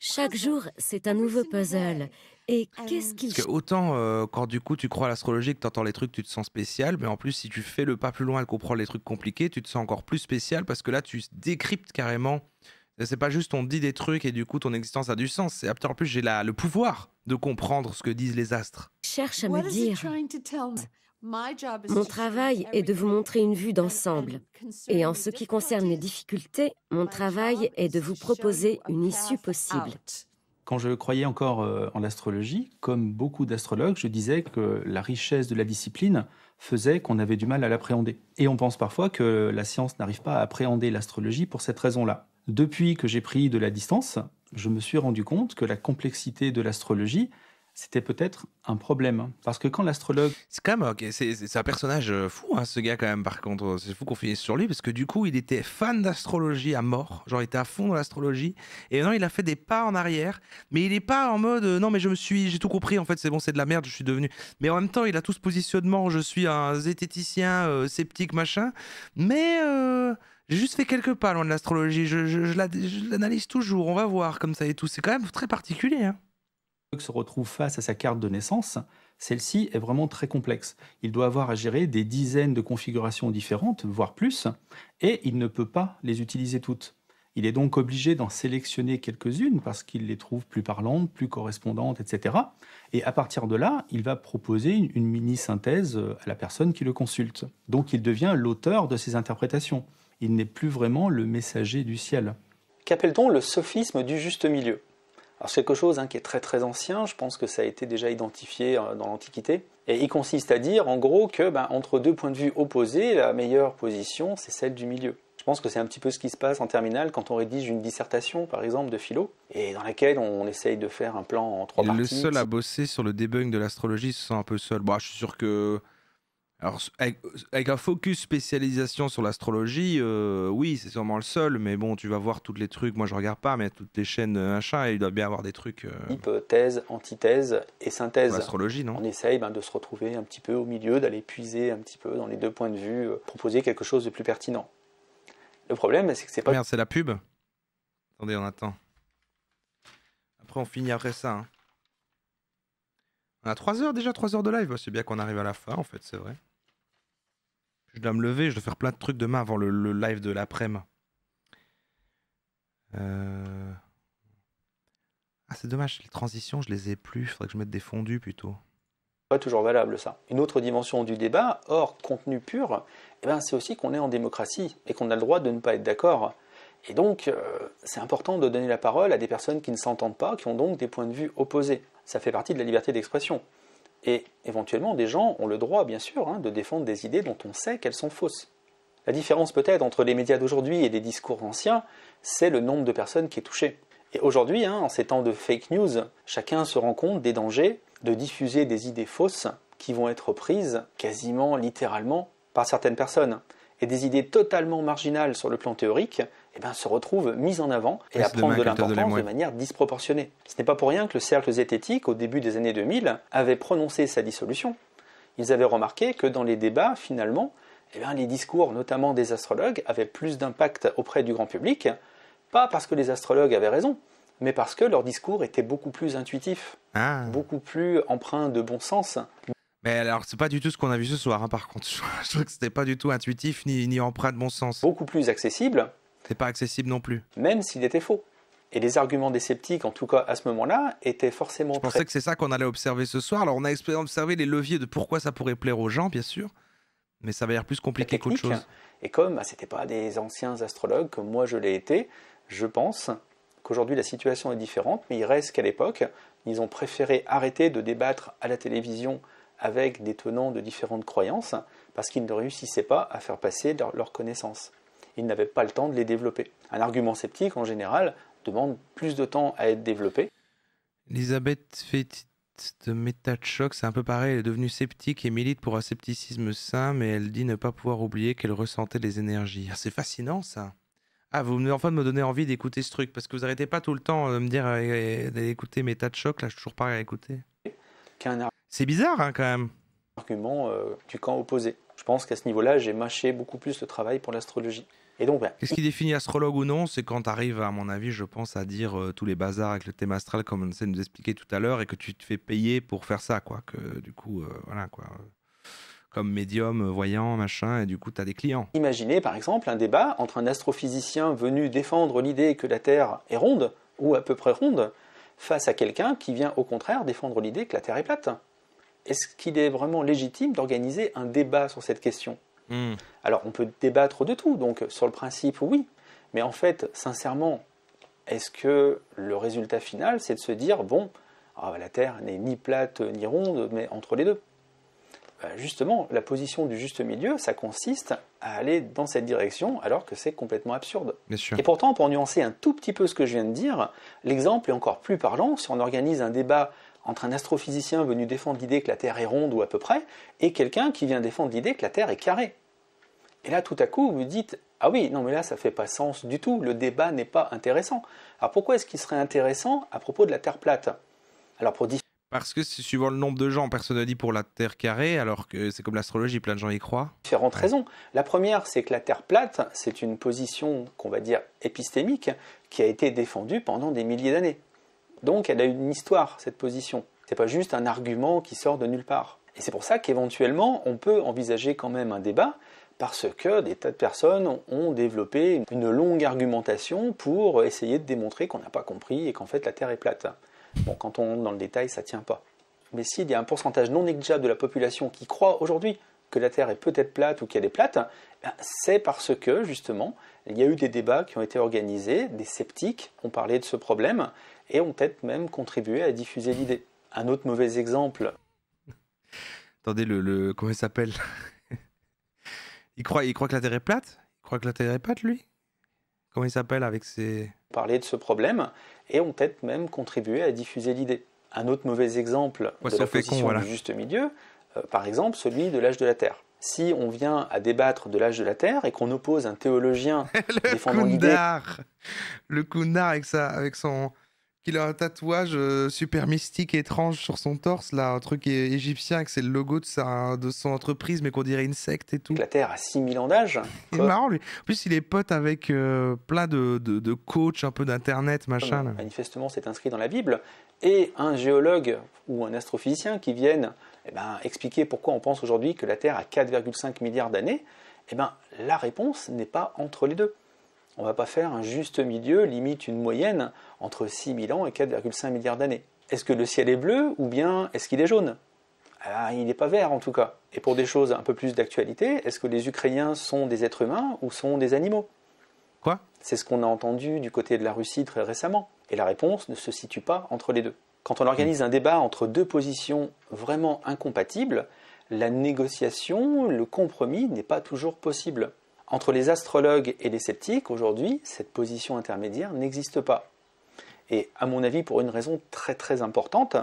Chaque jour, c'est un nouveau puzzle. Et qu'est-ce qu'il... Parce que autant euh, quand du coup tu crois à l'astrologie, que tu entends les trucs, tu te sens spécial, mais en plus si tu fais le pas plus loin et comprends les trucs compliqués, tu te sens encore plus spécial parce que là tu décryptes carrément. C'est pas juste on dit des trucs et du coup ton existence a du sens. en plus j'ai le pouvoir de comprendre ce que disent les astres. Cherche à me dire. Mon travail est de vous montrer une vue d'ensemble. Et en ce qui concerne les difficultés, mon travail est de vous proposer une issue possible. Quand je croyais encore euh, en l'astrologie, comme beaucoup d'astrologues, je disais que la richesse de la discipline faisait qu'on avait du mal à l'appréhender. Et on pense parfois que la science n'arrive pas à appréhender l'astrologie pour cette raison-là. Depuis que j'ai pris de la distance, je me suis rendu compte que la complexité de l'astrologie c'était peut-être un problème. Hein. Parce que quand l'astrologue. C'est quand même c'est, un personnage euh, fou, hein, ce gars, quand même, par contre. C'est fou qu'on finisse sur lui, parce que du coup, il était fan d'astrologie à mort. Genre, il était à fond dans l'astrologie. Et non, il a fait des pas en arrière. Mais il n'est pas en mode euh, non, mais je me suis. J'ai tout compris, en fait, c'est bon, c'est de la merde, je suis devenu. Mais en même temps, il a tout ce positionnement je suis un zététicien, euh, sceptique, machin. Mais. j'ai juste fait quelques pas loin de l'astrologie. Je, l'analyse toujours. On va voir comme ça et tout. C'est quand même très particulier. Hein se retrouve face à sa carte de naissance, celle-ci est vraiment très complexe. Il doit avoir à gérer des dizaines de configurations différentes, voire plus, et il ne peut pas les utiliser toutes. Il est donc obligé d'en sélectionner quelques-unes parce qu'il les trouve plus parlantes, plus correspondantes, etc. Et à partir de là, il va proposer une, mini-synthèse euh, à la personne qui le consulte. Donc il devient l'auteur de ses interprétations. Il n'est plus vraiment le messager du ciel. Qu'appelle-t-on le sophisme du juste milieu c'est quelque chose hein, qui est très très ancien, je pense que ça a été déjà identifié euh, dans l'Antiquité, et il consiste à dire en gros que ben, entre deux points de vue opposés, la meilleure position c'est celle du milieu. Je pense que c'est un petit peu ce qui se passe en terminale quand on rédige une dissertation, par exemple, de philo, et dans laquelle on essaye de faire un plan en trois le Le seul à bosser sur le débug de l'astrologie se sent un peu seul. Bah, je suis sûr que alors, avec, un focus spécialisation sur l'astrologie, euh, oui, c'est sûrement le seul, mais bon, tu vas voir tous les trucs. Moi, je regarde pas, mais toutes les chaînes, euh, machin, il doit bien avoir des trucs. Euh... Hypothèse, antithèse et synthèse. L'astrologie, non On essaye ben, de se retrouver un petit peu au milieu, d'aller puiser un petit peu dans les deux points de vue, euh, proposer quelque chose de plus pertinent. Le problème, c'est que c'est pas. Merde, c'est la pub Attendez, on attend. Après, on finit après ça. Hein. On a 3 heures déjà, trois heures de live. C'est bien qu'on arrive à la fin, en fait, c'est vrai. Je dois me lever, je dois faire plein de trucs demain avant le, live de l'après-midi. Euh. Ah, c'est dommage, les transitions, je les ai plus. Il faudrait que je mette des fondus plutôt. Pas toujours valable ça. Une autre dimension du débat, hors contenu pur, eh ben, c'est aussi qu'on est en démocratie et qu'on a le droit de ne pas être d'accord. Et donc, euh, c'est important de donner la parole à des personnes qui ne s'entendent pas, qui ont donc des points de vue opposés. Ça fait partie de la liberté d'expression. Et éventuellement, des gens ont le droit, bien sûr, hein, de défendre des idées dont on sait qu'elles sont fausses. La différence peut-être entre les médias d'aujourd'hui et des discours anciens, c'est le nombre de personnes qui est touché. Et aujourd'hui, hein, en ces temps de fake news, chacun se rend compte des dangers de diffuser des idées fausses qui vont être prises quasiment littéralement par certaines personnes. Et des idées totalement marginales sur le plan théorique eh ben, se retrouvent mises en avant et à prendre de l'importance de, manière disproportionnée. Ce n'est pas pour rien que le cercle zététique, au début des années 2000, avait prononcé sa dissolution. Ils avaient remarqué que dans les débats, finalement, eh ben, les discours, notamment des astrologues, avaient plus d'impact auprès du grand public, pas parce que les astrologues avaient raison, mais parce que leur discours était beaucoup plus intuitif, ah. beaucoup plus empreint de bon sens. Mais alors, c'est pas du tout ce qu'on a vu ce soir, hein, par contre. Je trouve que c'était pas du tout intuitif ni, ni empreint de bon sens. Beaucoup plus accessible, c'est pas accessible non plus. Même s'il était faux. Et les arguments des sceptiques, en tout cas à ce moment-là, étaient forcément. Je pensais que c'est ça qu'on allait observer ce soir. Alors on a observé les leviers de pourquoi ça pourrait plaire aux gens, bien sûr, mais ça va être plus compliqué qu'autre chose. Et comme ah, c'était pas des anciens astrologues comme moi je l'ai été, je pense qu'aujourd'hui la situation est différente, mais il reste qu'à l'époque, ils ont préféré arrêter de débattre à la télévision avec des tenants de différentes croyances parce qu'ils ne réussissaient pas à faire passer leurs connaissances ils n'avaient pas le temps de les développer. Un argument sceptique, en général, demande plus de temps à être développé. Elisabeth fait de choc c'est un peu pareil, elle est devenue sceptique et milite pour un scepticisme sain, mais elle dit ne pas pouvoir oublier qu'elle ressentait les énergies. Ah, c'est fascinant ça. Ah, vous venez enfin de me donner envie d'écouter ce truc, parce que vous n'arrêtez pas tout le temps de euh, me dire euh, d'écouter choc là je suis toujours pas à écouter. C'est bizarre hein, quand même. Argument euh, du camp opposé. Je pense qu'à ce niveau-là, j'ai mâché beaucoup plus le travail pour l'astrologie. Qu'est-ce qui définit astrologue ou non C'est quand tu arrives, à mon avis, je pense, à dire euh, tous les bazars avec le thème astral, comme on sait nous expliquer tout à l'heure, et que tu te fais payer pour faire ça, quoi. Que du coup, euh, voilà, quoi. Comme médium, euh, voyant, machin, et du coup, tu as des clients. Imaginez, par exemple, un débat entre un astrophysicien venu défendre l'idée que la Terre est ronde, ou à peu près ronde, face à quelqu'un qui vient au contraire défendre l'idée que la Terre est plate. Est-ce qu'il est vraiment légitime d'organiser un débat sur cette question Hmm. Alors on peut débattre de tout, donc sur le principe oui, mais en fait sincèrement, est-ce que le résultat final c'est de se dire bon, ah, bah, la Terre n'est ni plate ni ronde, mais entre les deux bah, Justement, la position du juste milieu, ça consiste à aller dans cette direction alors que c'est complètement absurde. Et pourtant, pour nuancer un tout petit peu ce que je viens de dire, l'exemple est encore plus parlant si on organise un débat entre un astrophysicien venu défendre l'idée que la Terre est ronde ou à peu près et quelqu'un qui vient défendre l'idée que la Terre est carrée. Et là, tout à coup, vous dites Ah oui, non, mais là, ça ne fait pas sens du tout, le débat n'est pas intéressant. Alors pourquoi est-ce qu'il serait intéressant à propos de la Terre plate Alors pour parce que suivant le nombre de gens, personne n'a dit pour la Terre carrée, alors que c'est comme l'astrologie, plein de gens y croient. Différentes raisons. La première, c'est que la Terre plate, c'est une position qu'on va dire épistémique qui a été défendue pendant des milliers d'années. Donc elle a une histoire, cette position. n'est pas juste un argument qui sort de nulle part. Et c'est pour ça qu'éventuellement, on peut envisager quand même un débat, parce que des tas de personnes ont développé une longue argumentation pour essayer de démontrer qu'on n'a pas compris et qu'en fait la Terre est plate. Bon, quand on dans le détail, ça tient pas. Mais s'il y a un pourcentage non négligeable de la population qui croit aujourd'hui que la Terre est peut-être plate ou qu'elle est plate, eh ben, c'est parce que justement, il y a eu des débats qui ont été organisés, des sceptiques ont parlé de ce problème, et ont peut-être même contribué à diffuser l'idée. Un autre mauvais exemple. Attendez, le, comment il s'appelle il croit, il croit que la Terre est plate Il croit que la Terre est plate, lui Comment il s'appelle avec ses... Parler de ce problème et ont peut-être même contribué à diffuser l'idée. Un autre mauvais exemple de la position du juste milieu, euh, par exemple, celui de l'âge de la Terre. Si on vient à débattre de l'âge de la Terre et qu'on oppose un théologien défendant l'idée... Le Kundar Le Kundar avec, ça, avec son qu'il a un tatouage euh, super mystique, étrange sur son torse, là, un truc égyptien, que c'est le logo de, sa, de son entreprise, mais qu'on dirait une secte et tout. La Terre a 6000 ans d'âge. C'est marrant, lui. En plus, il est pote avec euh, plein de, de, coachs, un peu d'Internet, machin. Manifestement, c'est inscrit dans la Bible. Et un géologue ou un astrophysicien qui viennent eh ben, expliquer pourquoi on pense aujourd'hui que la Terre a 4,5 milliards d'années, eh ben, la réponse n'est pas entre les deux on ne va pas faire un juste milieu, limite une moyenne, entre 6 000 ans et 4,5 milliards d'années. Est-ce que le ciel est bleu ou bien est-ce qu'il est jaune ah, Il n'est pas vert en tout cas. Et pour des choses un peu plus d'actualité, est-ce que les Ukrainiens sont des êtres humains ou sont des animaux Quoi C'est ce qu'on a entendu du côté de la Russie très récemment. Et la réponse ne se situe pas entre les deux. Quand on organise hmm. un débat entre deux positions vraiment incompatibles, la négociation, le compromis n'est pas toujours possible. Entre les astrologues et les sceptiques, aujourd'hui, cette position intermédiaire n'existe pas. Et à mon avis, pour une raison très très importante,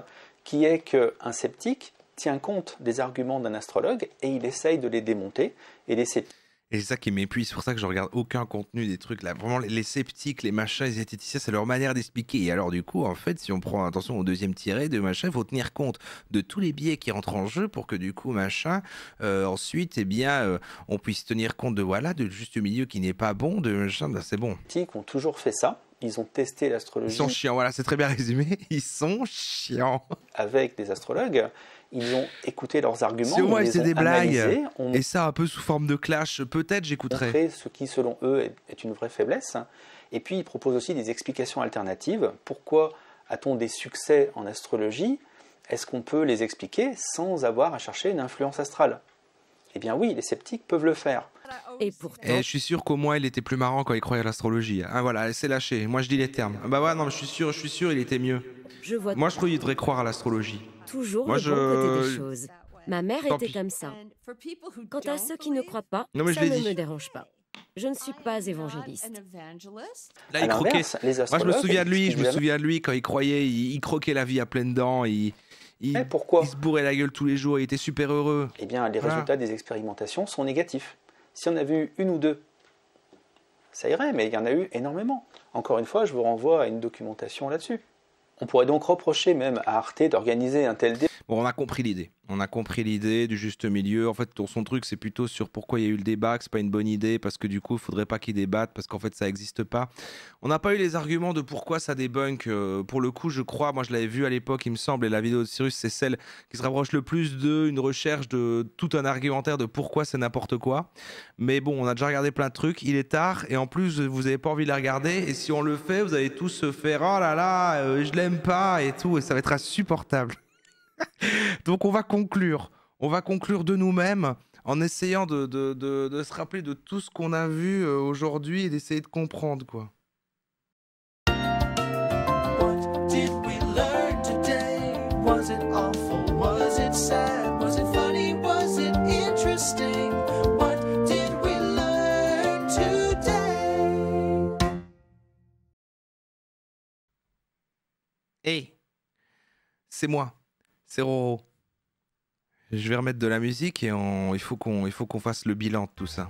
qui est qu'un sceptique tient compte des arguments d'un astrologue et il essaye de les démonter, et les et c'est ça qui m'épuise, c'est pour ça que je regarde aucun contenu des trucs là. Vraiment, les sceptiques, les machins, les diététiciens, c'est leur manière d'expliquer. Et alors, du coup, en fait, si on prend attention au deuxième tiré, de machin, il faut tenir compte de tous les biais qui rentrent en jeu pour que, du coup, machin, euh, ensuite, eh bien, euh, on puisse tenir compte de voilà, de juste milieu qui n'est pas bon, de machin, ben, c'est bon. Les ont toujours fait ça. Ils ont testé l'astrologie. Ils sont chiants, voilà, c'est très bien résumé. Ils sont chiants. Avec des astrologues ils ont écouté leurs arguments. ils au moins et ça un peu sous forme de clash, peut-être j'écouterai. Ce qui, selon eux, est une vraie faiblesse. Et puis, ils proposent aussi des explications alternatives. Pourquoi a-t-on des succès en astrologie Est-ce qu'on peut les expliquer sans avoir à chercher une influence astrale eh bien oui, les sceptiques peuvent le faire. Et pourtant. Eh, je suis sûr qu'au moins il était plus marrant quand il croyait à l'astrologie. Ah voilà, c'est lâché. Moi je dis les termes. Ah, bah ouais, non, je suis sûr, je suis sûr, il était mieux. Je vois Moi je crois qu'il devrait croire à l'astrologie. Toujours Moi, je... bon des choses. Ma mère était comme ça. Quant à ceux qui ne croient pas, ça je ne me dérange pas. Je ne suis pas évangéliste. Là, il croquait. Moi, je me souviens de lui. Je me souviens de lui quand il croyait, il croquait la vie à pleines dents. Il, il, eh, pourquoi se bourrait la gueule tous les jours, il était super heureux. Eh bien, les résultats des expérimentations sont négatifs. Si on avait eu une ou deux, ça irait, mais il y en a eu énormément. Encore une fois, je vous renvoie à une documentation là-dessus. On pourrait donc reprocher même à Arte d'organiser un tel débat on a compris l'idée. On a compris l'idée du juste milieu. En fait, son truc, c'est plutôt sur pourquoi il y a eu le débat, que n'est pas une bonne idée, parce que du coup, il faudrait pas qu'ils débatte, parce qu'en fait, ça n'existe pas. On n'a pas eu les arguments de pourquoi ça débunk. Euh, pour le coup, je crois, moi, je l'avais vu à l'époque, il me semble, et la vidéo de Cyrus, c'est celle qui se rapproche le plus d'une recherche de tout un argumentaire de pourquoi c'est n'importe quoi. Mais bon, on a déjà regardé plein de trucs. Il est tard, et en plus, vous n'avez pas envie de la regarder. Et si on le fait, vous allez tous se faire, oh là là, euh, je l'aime pas, et tout, et ça va être insupportable. Donc on va conclure. On va conclure de nous-mêmes en essayant de, se rappeler de tout ce qu'on a vu euh, aujourd'hui et d'essayer de comprendre quoi. Hey, c'est moi. C'est Je vais remettre de la musique et on... il faut qu'on fasse le bilan de tout ça.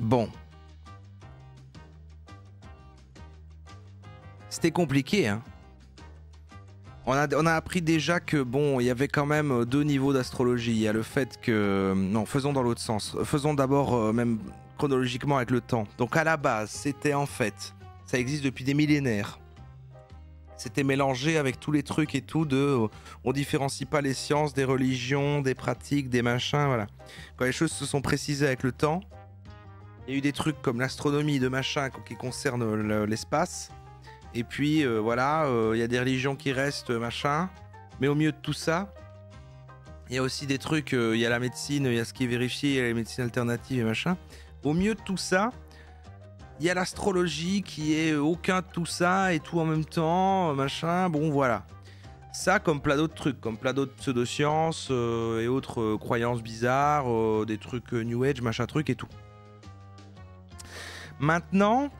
Bon. C'était compliqué, hein. On a, on a, appris déjà que bon, il y avait quand même deux niveaux d'astrologie. Il y a le fait que non, faisons dans l'autre sens. Faisons d'abord euh, même chronologiquement avec le temps. Donc à la base, c'était en fait, ça existe depuis des millénaires. C'était mélangé avec tous les trucs et tout de, on différencie pas les sciences des religions, des pratiques, des machins, voilà. Quand les choses se sont précisées avec le temps, il y a eu des trucs comme l'astronomie, de machin qui concerne l'espace. Et puis euh, voilà, euh, il y a des religions qui restent, euh, machin. Mais au mieux de tout ça, il y a aussi des trucs, il y a la médecine, il y a ce qui est vérifié, il y a les médecines alternatives et machin. Au mieux de tout ça, il y a l'astrologie qui est aucun de tout ça et tout en même temps, machin, bon voilà. Ça, comme plein d'autres trucs, comme plein d'autres pseudosciences euh, et autres euh, croyances bizarres, euh, des trucs New Age, machin truc et tout. Maintenant,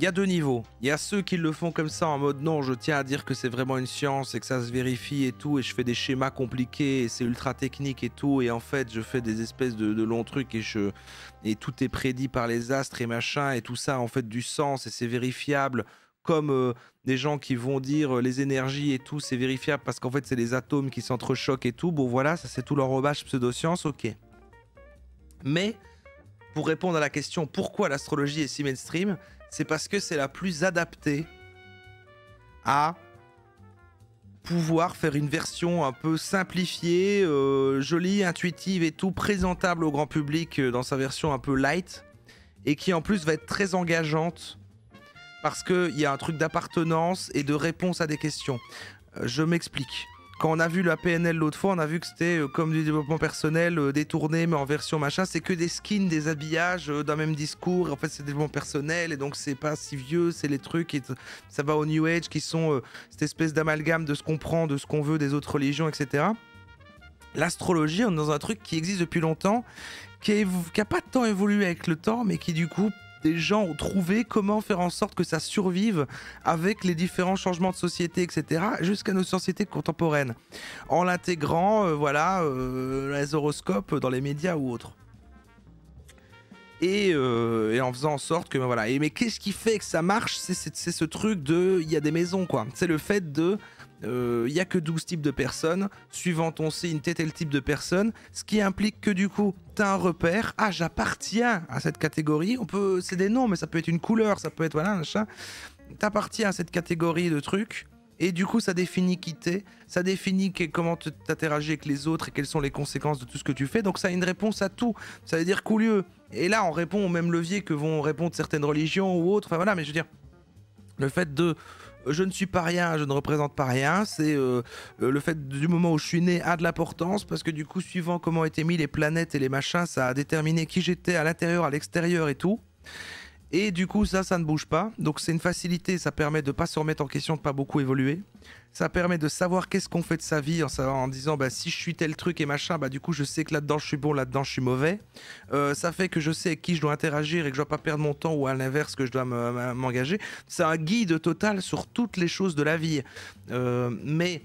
il y a deux niveaux. Il y a ceux qui le font comme ça en mode non, je tiens à dire que c'est vraiment une science et que ça se vérifie et tout, et je fais des schémas compliqués et c'est ultra technique et tout, et en fait je fais des espèces de, longs trucs et, je, et tout est prédit par les astres et machin, et tout ça en fait du sens et c'est vérifiable comme euh, des gens qui vont dire euh, les énergies et tout, c'est vérifiable parce qu'en fait c'est les atomes qui s'entrechoquent et tout. Bon voilà, ça c'est tout l'enrobage pseudo-science, ok. Mais pour répondre à la question pourquoi l'astrologie est si mainstream, c'est parce que c'est la plus adaptée à pouvoir faire une version un peu simplifiée, euh, jolie, intuitive et tout, présentable au grand public euh, dans sa version un peu light, et qui en plus va être très engageante, parce qu'il y a un truc d'appartenance et de réponse à des questions. Euh, je m'explique quand on a vu la PNL l'autre fois, on a vu que c'était euh, comme du développement personnel euh, détourné, mais en version machin. C'est que des skins, des habillages euh, d'un même discours. En fait, c'est développement personnel et donc c'est pas si vieux. C'est les trucs qui... ça va au New Age qui sont cette espèce d'amalgame de ce qu'on prend, de ce qu'on veut des autres religions, etc. L'astrologie, on est dans un truc qui existe depuis longtemps, qui n'a pas tant évolué avec le temps, mais qui du coup des gens ont trouvé comment faire en sorte que ça survive avec les différents changements de société, etc., jusqu'à nos sociétés contemporaines, en l'intégrant, euh, voilà, euh, les horoscopes dans les médias ou autres. Et, euh, en faisant en sorte que ben voilà. Et mais qu'est-ce qui fait que ça marche C'est ce truc de, il y a des maisons quoi. C'est le fait de il euh, y n'y a que 12 types de personnes. Suivant ton signe, t'es tel type de personne. Ce qui implique que du coup, t'as un repère. Ah, j'appartiens à cette catégorie. On peut, c'est des noms, mais ça peut être une couleur, ça peut être voilà, machin. T'appartiens à cette catégorie de trucs. Et du coup, ça définit qui t'es, ça définit que, comment t'interagis avec les autres et quelles sont les conséquences de tout ce que tu fais. Donc, ça a une réponse à tout. Ça veut dire qu'au lieu, et là, on répond au même levier que vont répondre certaines religions ou autres. Enfin voilà, mais je veux dire, le fait de euh, je ne suis pas rien, je ne représente pas rien. C'est euh, euh, le fait du moment où je suis né a de l'importance parce que du coup, suivant comment étaient mis les planètes et les machins, ça a déterminé qui j'étais à l'intérieur, à l'extérieur et tout. Et du coup, ça, ça ne bouge pas. Donc c'est une facilité, ça permet de ne pas se remettre en question, de pas beaucoup évoluer. Ça permet de savoir qu'est-ce qu'on fait de sa vie en, en, disant bah, si je suis tel truc et machin, bah, du coup je sais que là-dedans je suis bon, là-dedans je suis mauvais. Euh, ça fait que je sais avec qui je dois interagir et que je dois pas perdre mon temps ou à l'inverse que je dois m'engager. C'est un guide total sur toutes les choses de la vie. Euh, mais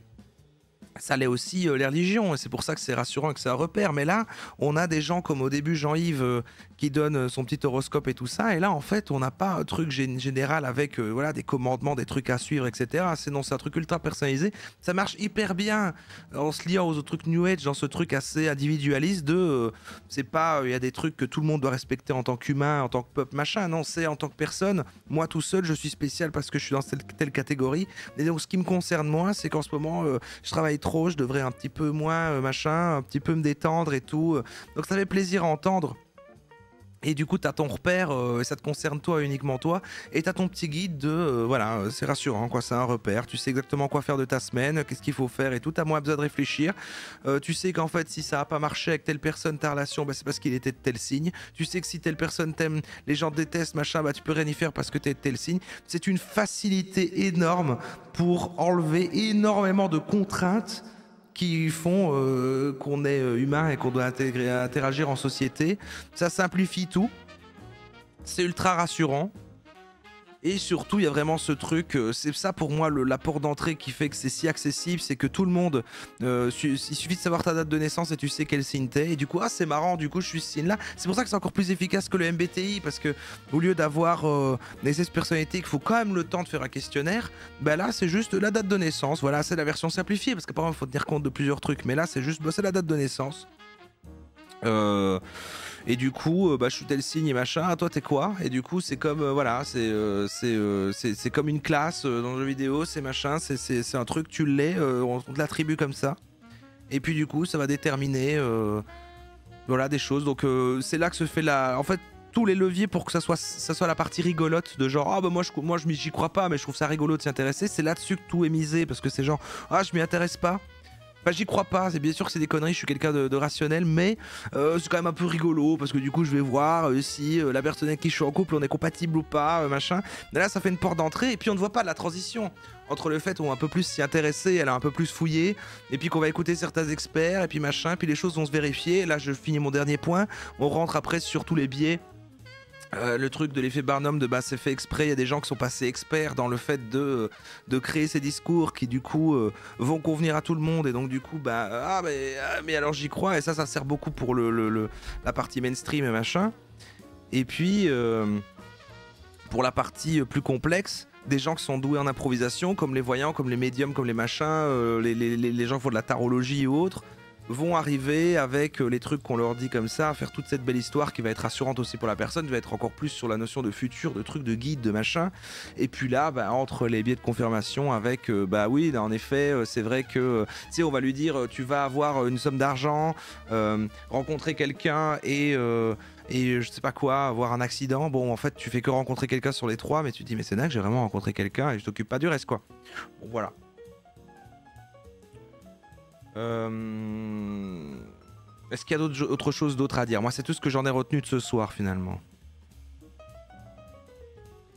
ça l'est aussi euh, les religions, et c'est pour ça que c'est rassurant que c'est un repère. Mais là, on a des gens comme au début Jean-Yves euh, qui donne euh, son petit horoscope et tout ça, et là, en fait, on n'a pas un truc général avec voilà des commandements, des trucs à suivre, etc. C'est c'est un truc ultra personnalisé. Ça marche hyper bien en se liant aux trucs New Age, dans ce truc assez individualiste de c'est pas il y a des trucs que tout le monde doit respecter en tant qu'humain, en tant que peuple, machin. Non, c'est en tant que personne. Moi, tout seul, je suis spécial parce que je suis dans telle, catégorie. Et donc, ce qui me concerne moi, c'est qu'en ce moment, je travaille je devrais un petit peu moins, euh, machin, un petit peu me détendre et tout. Euh, donc ça fait plaisir à entendre. Et du coup, t'as ton repère, euh, et ça te concerne toi uniquement toi, et t'as ton petit guide de, euh, voilà, euh, c'est rassurant, quoi, c'est un repère, tu sais exactement quoi faire de ta semaine, qu'est-ce qu'il faut faire et tout, t'as moins besoin de réfléchir. tu sais qu'en fait, si ça a pas marché avec telle personne, ta relation, bah, c'est parce qu'il était de tel signe. Tu sais que si telle personne t'aime, les gens te détestent, machin, bah, tu peux rien y faire parce que t'es de tel signe. C'est une facilité énorme pour enlever énormément de contraintes qui font euh, qu'on est euh, humain et qu'on doit intégrer, interagir en société. Ça simplifie tout. C'est ultra rassurant. Et surtout, il y a vraiment ce truc, euh, c'est ça pour moi l'apport d'entrée qui fait que c'est si accessible, c'est que tout le monde, euh, il suffit de savoir ta date de naissance et tu sais quel signe t'es. Et du coup, ah, c'est marrant, du coup, je suis ce signe-là. C'est pour ça que c'est encore plus efficace que le MBTI, parce que au lieu d'avoir euh, des espèces personnalités, qu'il faut quand même le temps de faire un questionnaire, ben là, c'est juste la date de naissance. Voilà, c'est la version simplifiée, parce qu'apparemment, il faut tenir compte de plusieurs trucs. Mais là, c'est juste, ben c'est la date de naissance. Euh et du coup, euh, bah, je suis tel signe et machin, toi t'es quoi Et du coup, c'est comme, euh, voilà, euh, c'est c'est comme une classe dans le jeu vidéo, c'est machin, c'est un truc, tu l'es, on, te l'attribue comme ça. Et puis du coup, ça va déterminer voilà, des choses. Donc c'est là que se fait la. En fait, tous les leviers pour que ça soit, ça soit la partie rigolote de genre ah oh bah moi je moi je crois pas mais je trouve ça rigolo de s'y intéresser c'est là-dessus que tout est misé parce que c'est genre ah je m'y intéresse pas j'y crois pas, c'est bien sûr que c'est des conneries, je suis quelqu'un de, rationnel, mais euh, c'est quand même un peu rigolo parce que du coup, je vais voir euh, si euh, la personne avec qui je suis en couple, on est compatible ou pas, machin. Mais là, ça fait une porte d'entrée et puis on ne voit pas la transition entre le fait où on va un peu plus s'y intéresser, elle a un peu plus fouillé, et puis qu'on va écouter certains experts, et puis machin, puis les choses vont se vérifier. Là, je finis mon dernier point. On rentre après sur tous les biais euh, le truc de l'effet Barnum, de c'est fait exprès, il y a des gens qui sont passés experts dans le fait de, euh, de créer ces discours qui du coup euh, vont convenir à tout le monde et donc du coup bah ah mais, alors j'y crois et ça ça sert beaucoup pour le, la partie mainstream et machin. Et puis pour la partie plus complexe, des gens qui sont doués en improvisation comme les voyants, comme les médiums, comme les machins, les, gens font de la tarologie et autres vont arriver avec euh, les trucs qu'on leur dit comme ça, faire toute cette belle histoire qui va être rassurante aussi pour la personne, qui va être encore plus sur la notion de futur, de trucs, de guide, de machin. Et puis là, bah, entre les biais de confirmation avec, euh, bah oui, en effet, euh, c'est vrai que, tu sais, on va lui dire, tu vas avoir une somme d'argent, rencontrer quelqu'un et et je sais pas quoi, avoir un accident. Bon, en fait, tu fais que rencontrer quelqu'un sur les trois, mais tu te dis, mais c'est dingue, j'ai vraiment rencontré quelqu'un et je t'occupe pas du reste, quoi. Bon, voilà. Euh, est-ce qu'il y a d'autres, choses, chose d'autre à dire Moi, c'est tout ce que j'en ai retenu de ce soir finalement.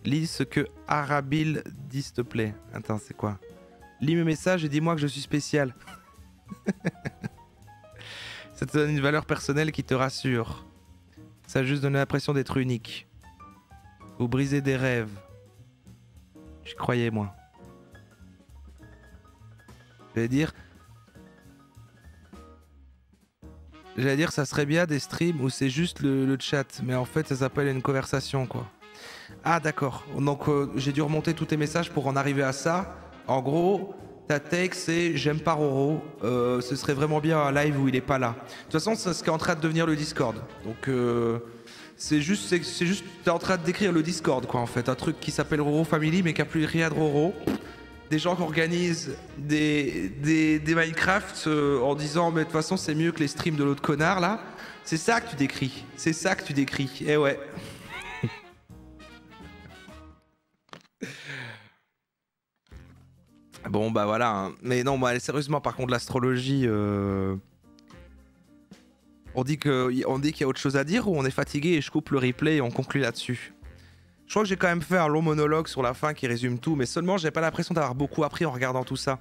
Lis ce que Arabil dit, s'il te plaît. Attends, c'est quoi Lis mes messages et dis-moi que je suis spécial. Ça te donne une valeur personnelle qui te rassure. Ça juste donne l'impression d'être unique. Ou briser des rêves. Je croyais, moi. Je vais dire, J'allais dire, ça serait bien des streams où c'est juste le, chat, mais en fait, ça s'appelle une conversation, quoi. Ah, d'accord. Donc, euh, j'ai dû remonter tous tes messages pour en arriver à ça. En gros, ta take, c'est j'aime pas Roro. Euh, ce serait vraiment bien un live où il est pas là. De toute façon, c'est ce qui est en train de devenir le Discord. Donc, euh, c'est juste, c'est, juste, t'es en train de décrire le Discord, quoi, en fait. Un truc qui s'appelle Roro Family, mais qui a plus rien de Roro des gens qui organisent des, des, Minecraft euh, en disant mais de toute façon c'est mieux que les streams de l'autre connard là. C'est ça que tu décris. C'est ça que tu décris. Eh ouais. bon bah voilà. Hein. Mais non, bah, sérieusement par contre l'astrologie. Euh, que On dit qu'il y a autre chose à dire ou on est fatigué et je coupe le replay et on conclut là-dessus je crois que j'ai quand même fait un long monologue sur la fin qui résume tout, mais seulement j'ai pas l'impression d'avoir beaucoup appris en regardant tout ça.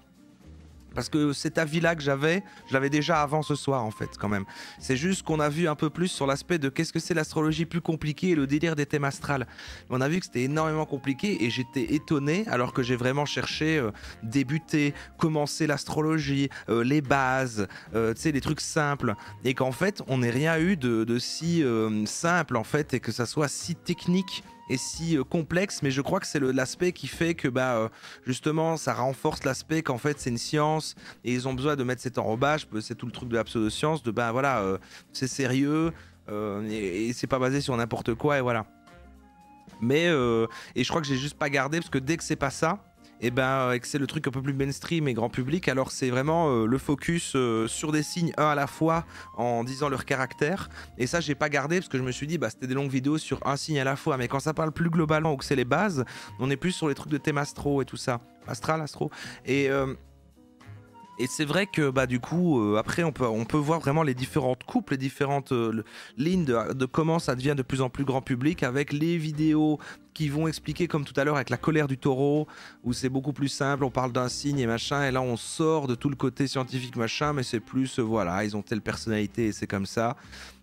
Parce que cet avis-là que j'avais, je l'avais déjà avant ce soir en fait quand même. C'est juste qu'on a vu un peu plus sur l'aspect de qu'est-ce que c'est l'astrologie plus compliquée et le délire des thèmes astrales. On a vu que c'était énormément compliqué et j'étais étonné alors que j'ai vraiment cherché euh, débuter, commencer l'astrologie, euh, les bases, euh, tu sais, les trucs simples. Et qu'en fait, on n'ait rien eu de, de si simple en fait et que ça soit si technique et si euh, complexe, mais je crois que c'est l'aspect qui fait que bah, euh, justement ça renforce l'aspect qu'en fait c'est une science et ils ont besoin de mettre cet enrobage, bah, c'est tout le truc de la pseudo-science, de bah voilà, euh, c'est sérieux et, c'est pas basé sur n'importe quoi et voilà. Mais, et je crois que j'ai juste pas gardé parce que dès que c'est pas ça, eh ben, euh, et ben que c'est le truc un peu plus mainstream et grand public, alors c'est vraiment euh, le focus euh, sur des signes un à la fois en disant leur caractère. Et ça, j'ai pas gardé parce que je me suis dit, bah, c'était des longues vidéos sur un signe à la fois. Mais quand ça parle plus globalement ou que c'est les bases, on est plus sur les trucs de thème astro et tout ça. Astral, astro. Et. et c'est vrai que bah du coup après on peut on peut voir vraiment les différentes coupes, les différentes lignes de, comment ça devient de plus en plus grand public avec les vidéos qui vont expliquer, comme tout à l'heure, avec la colère du taureau, où c'est beaucoup plus simple, on parle d'un signe et machin, et là on sort de tout le côté scientifique machin, mais c'est plus, euh, voilà, ils ont telle personnalité et c'est comme ça.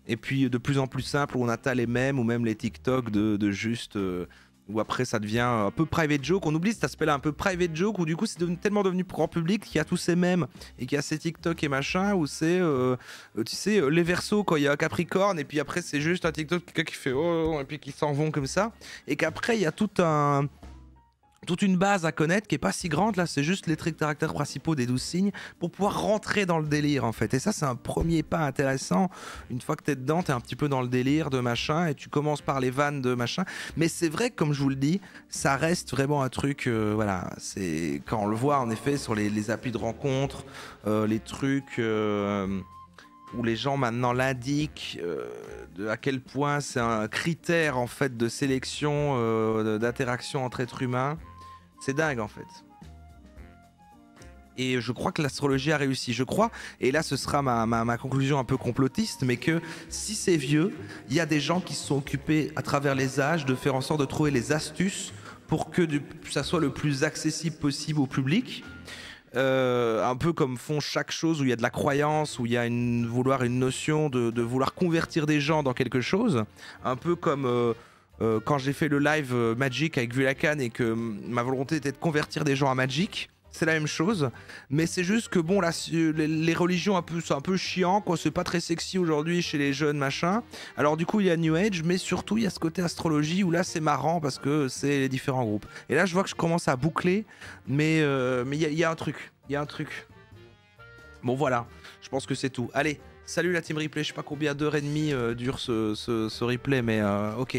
Et puis de plus en plus simple, où on atteint les mêmes, ou même les TikTok de, de juste. Euh, ou après ça devient un peu private joke. On oublie cet aspect-là un peu private joke où du coup c'est devenu, tellement devenu grand public qu'il y a tous ces mêmes et qu'il y a ces TikTok et machin où c'est, euh, euh, tu sais, euh, les versos quand il y a Capricorne et puis après c'est juste un TikTok quelqu'un qui fait oh, oh, oh et puis qui s'en vont comme ça et qu'après il y a tout un toute une base à connaître qui est pas si grande là, c'est juste les traits caractères principaux des douze signes pour pouvoir rentrer dans le délire en fait. Et ça c'est un premier pas intéressant. Une fois que t'es dedans, t'es un petit peu dans le délire de machin et tu commences par les vannes de machin. Mais c'est vrai que comme je vous le dis, ça reste vraiment un truc. Euh, voilà, c'est quand on le voit en effet sur les, appuis de rencontre, euh, les trucs. Euh, où les gens maintenant l'indiquent, à quel point c'est un critère en fait de sélection, d'interaction entre êtres humains. C'est dingue en fait. Et je crois que l'astrologie a réussi. Je crois, et là ce sera ma, conclusion un peu complotiste, mais que si c'est vieux, il y a des gens qui se sont occupés à travers les âges de faire en sorte de trouver les astuces pour que du, ça soit le plus accessible possible au public. Euh, un peu comme font chaque chose où il y a de la croyance, où il y a une vouloir une notion de, vouloir convertir des gens dans quelque chose, un peu comme euh, euh, quand j'ai fait le live euh, Magic avec Vulacan et que ma volonté était de convertir des gens à Magic, c'est la même chose. Mais c'est juste que bon, là, euh, les, religions, c'est un peu chiant, quoi. C'est pas très sexy aujourd'hui chez les jeunes, machin. Alors du coup, il y a New Age, mais surtout, il y a ce côté astrologie où là, c'est marrant parce que c'est les différents groupes. Et là, je vois que je commence à boucler, mais mais il y, a un truc, il y a un truc. Bon voilà, je pense que c'est tout. Allez, salut la team replay. Je sais pas combien d'heures et demie dure ce, replay, mais ok.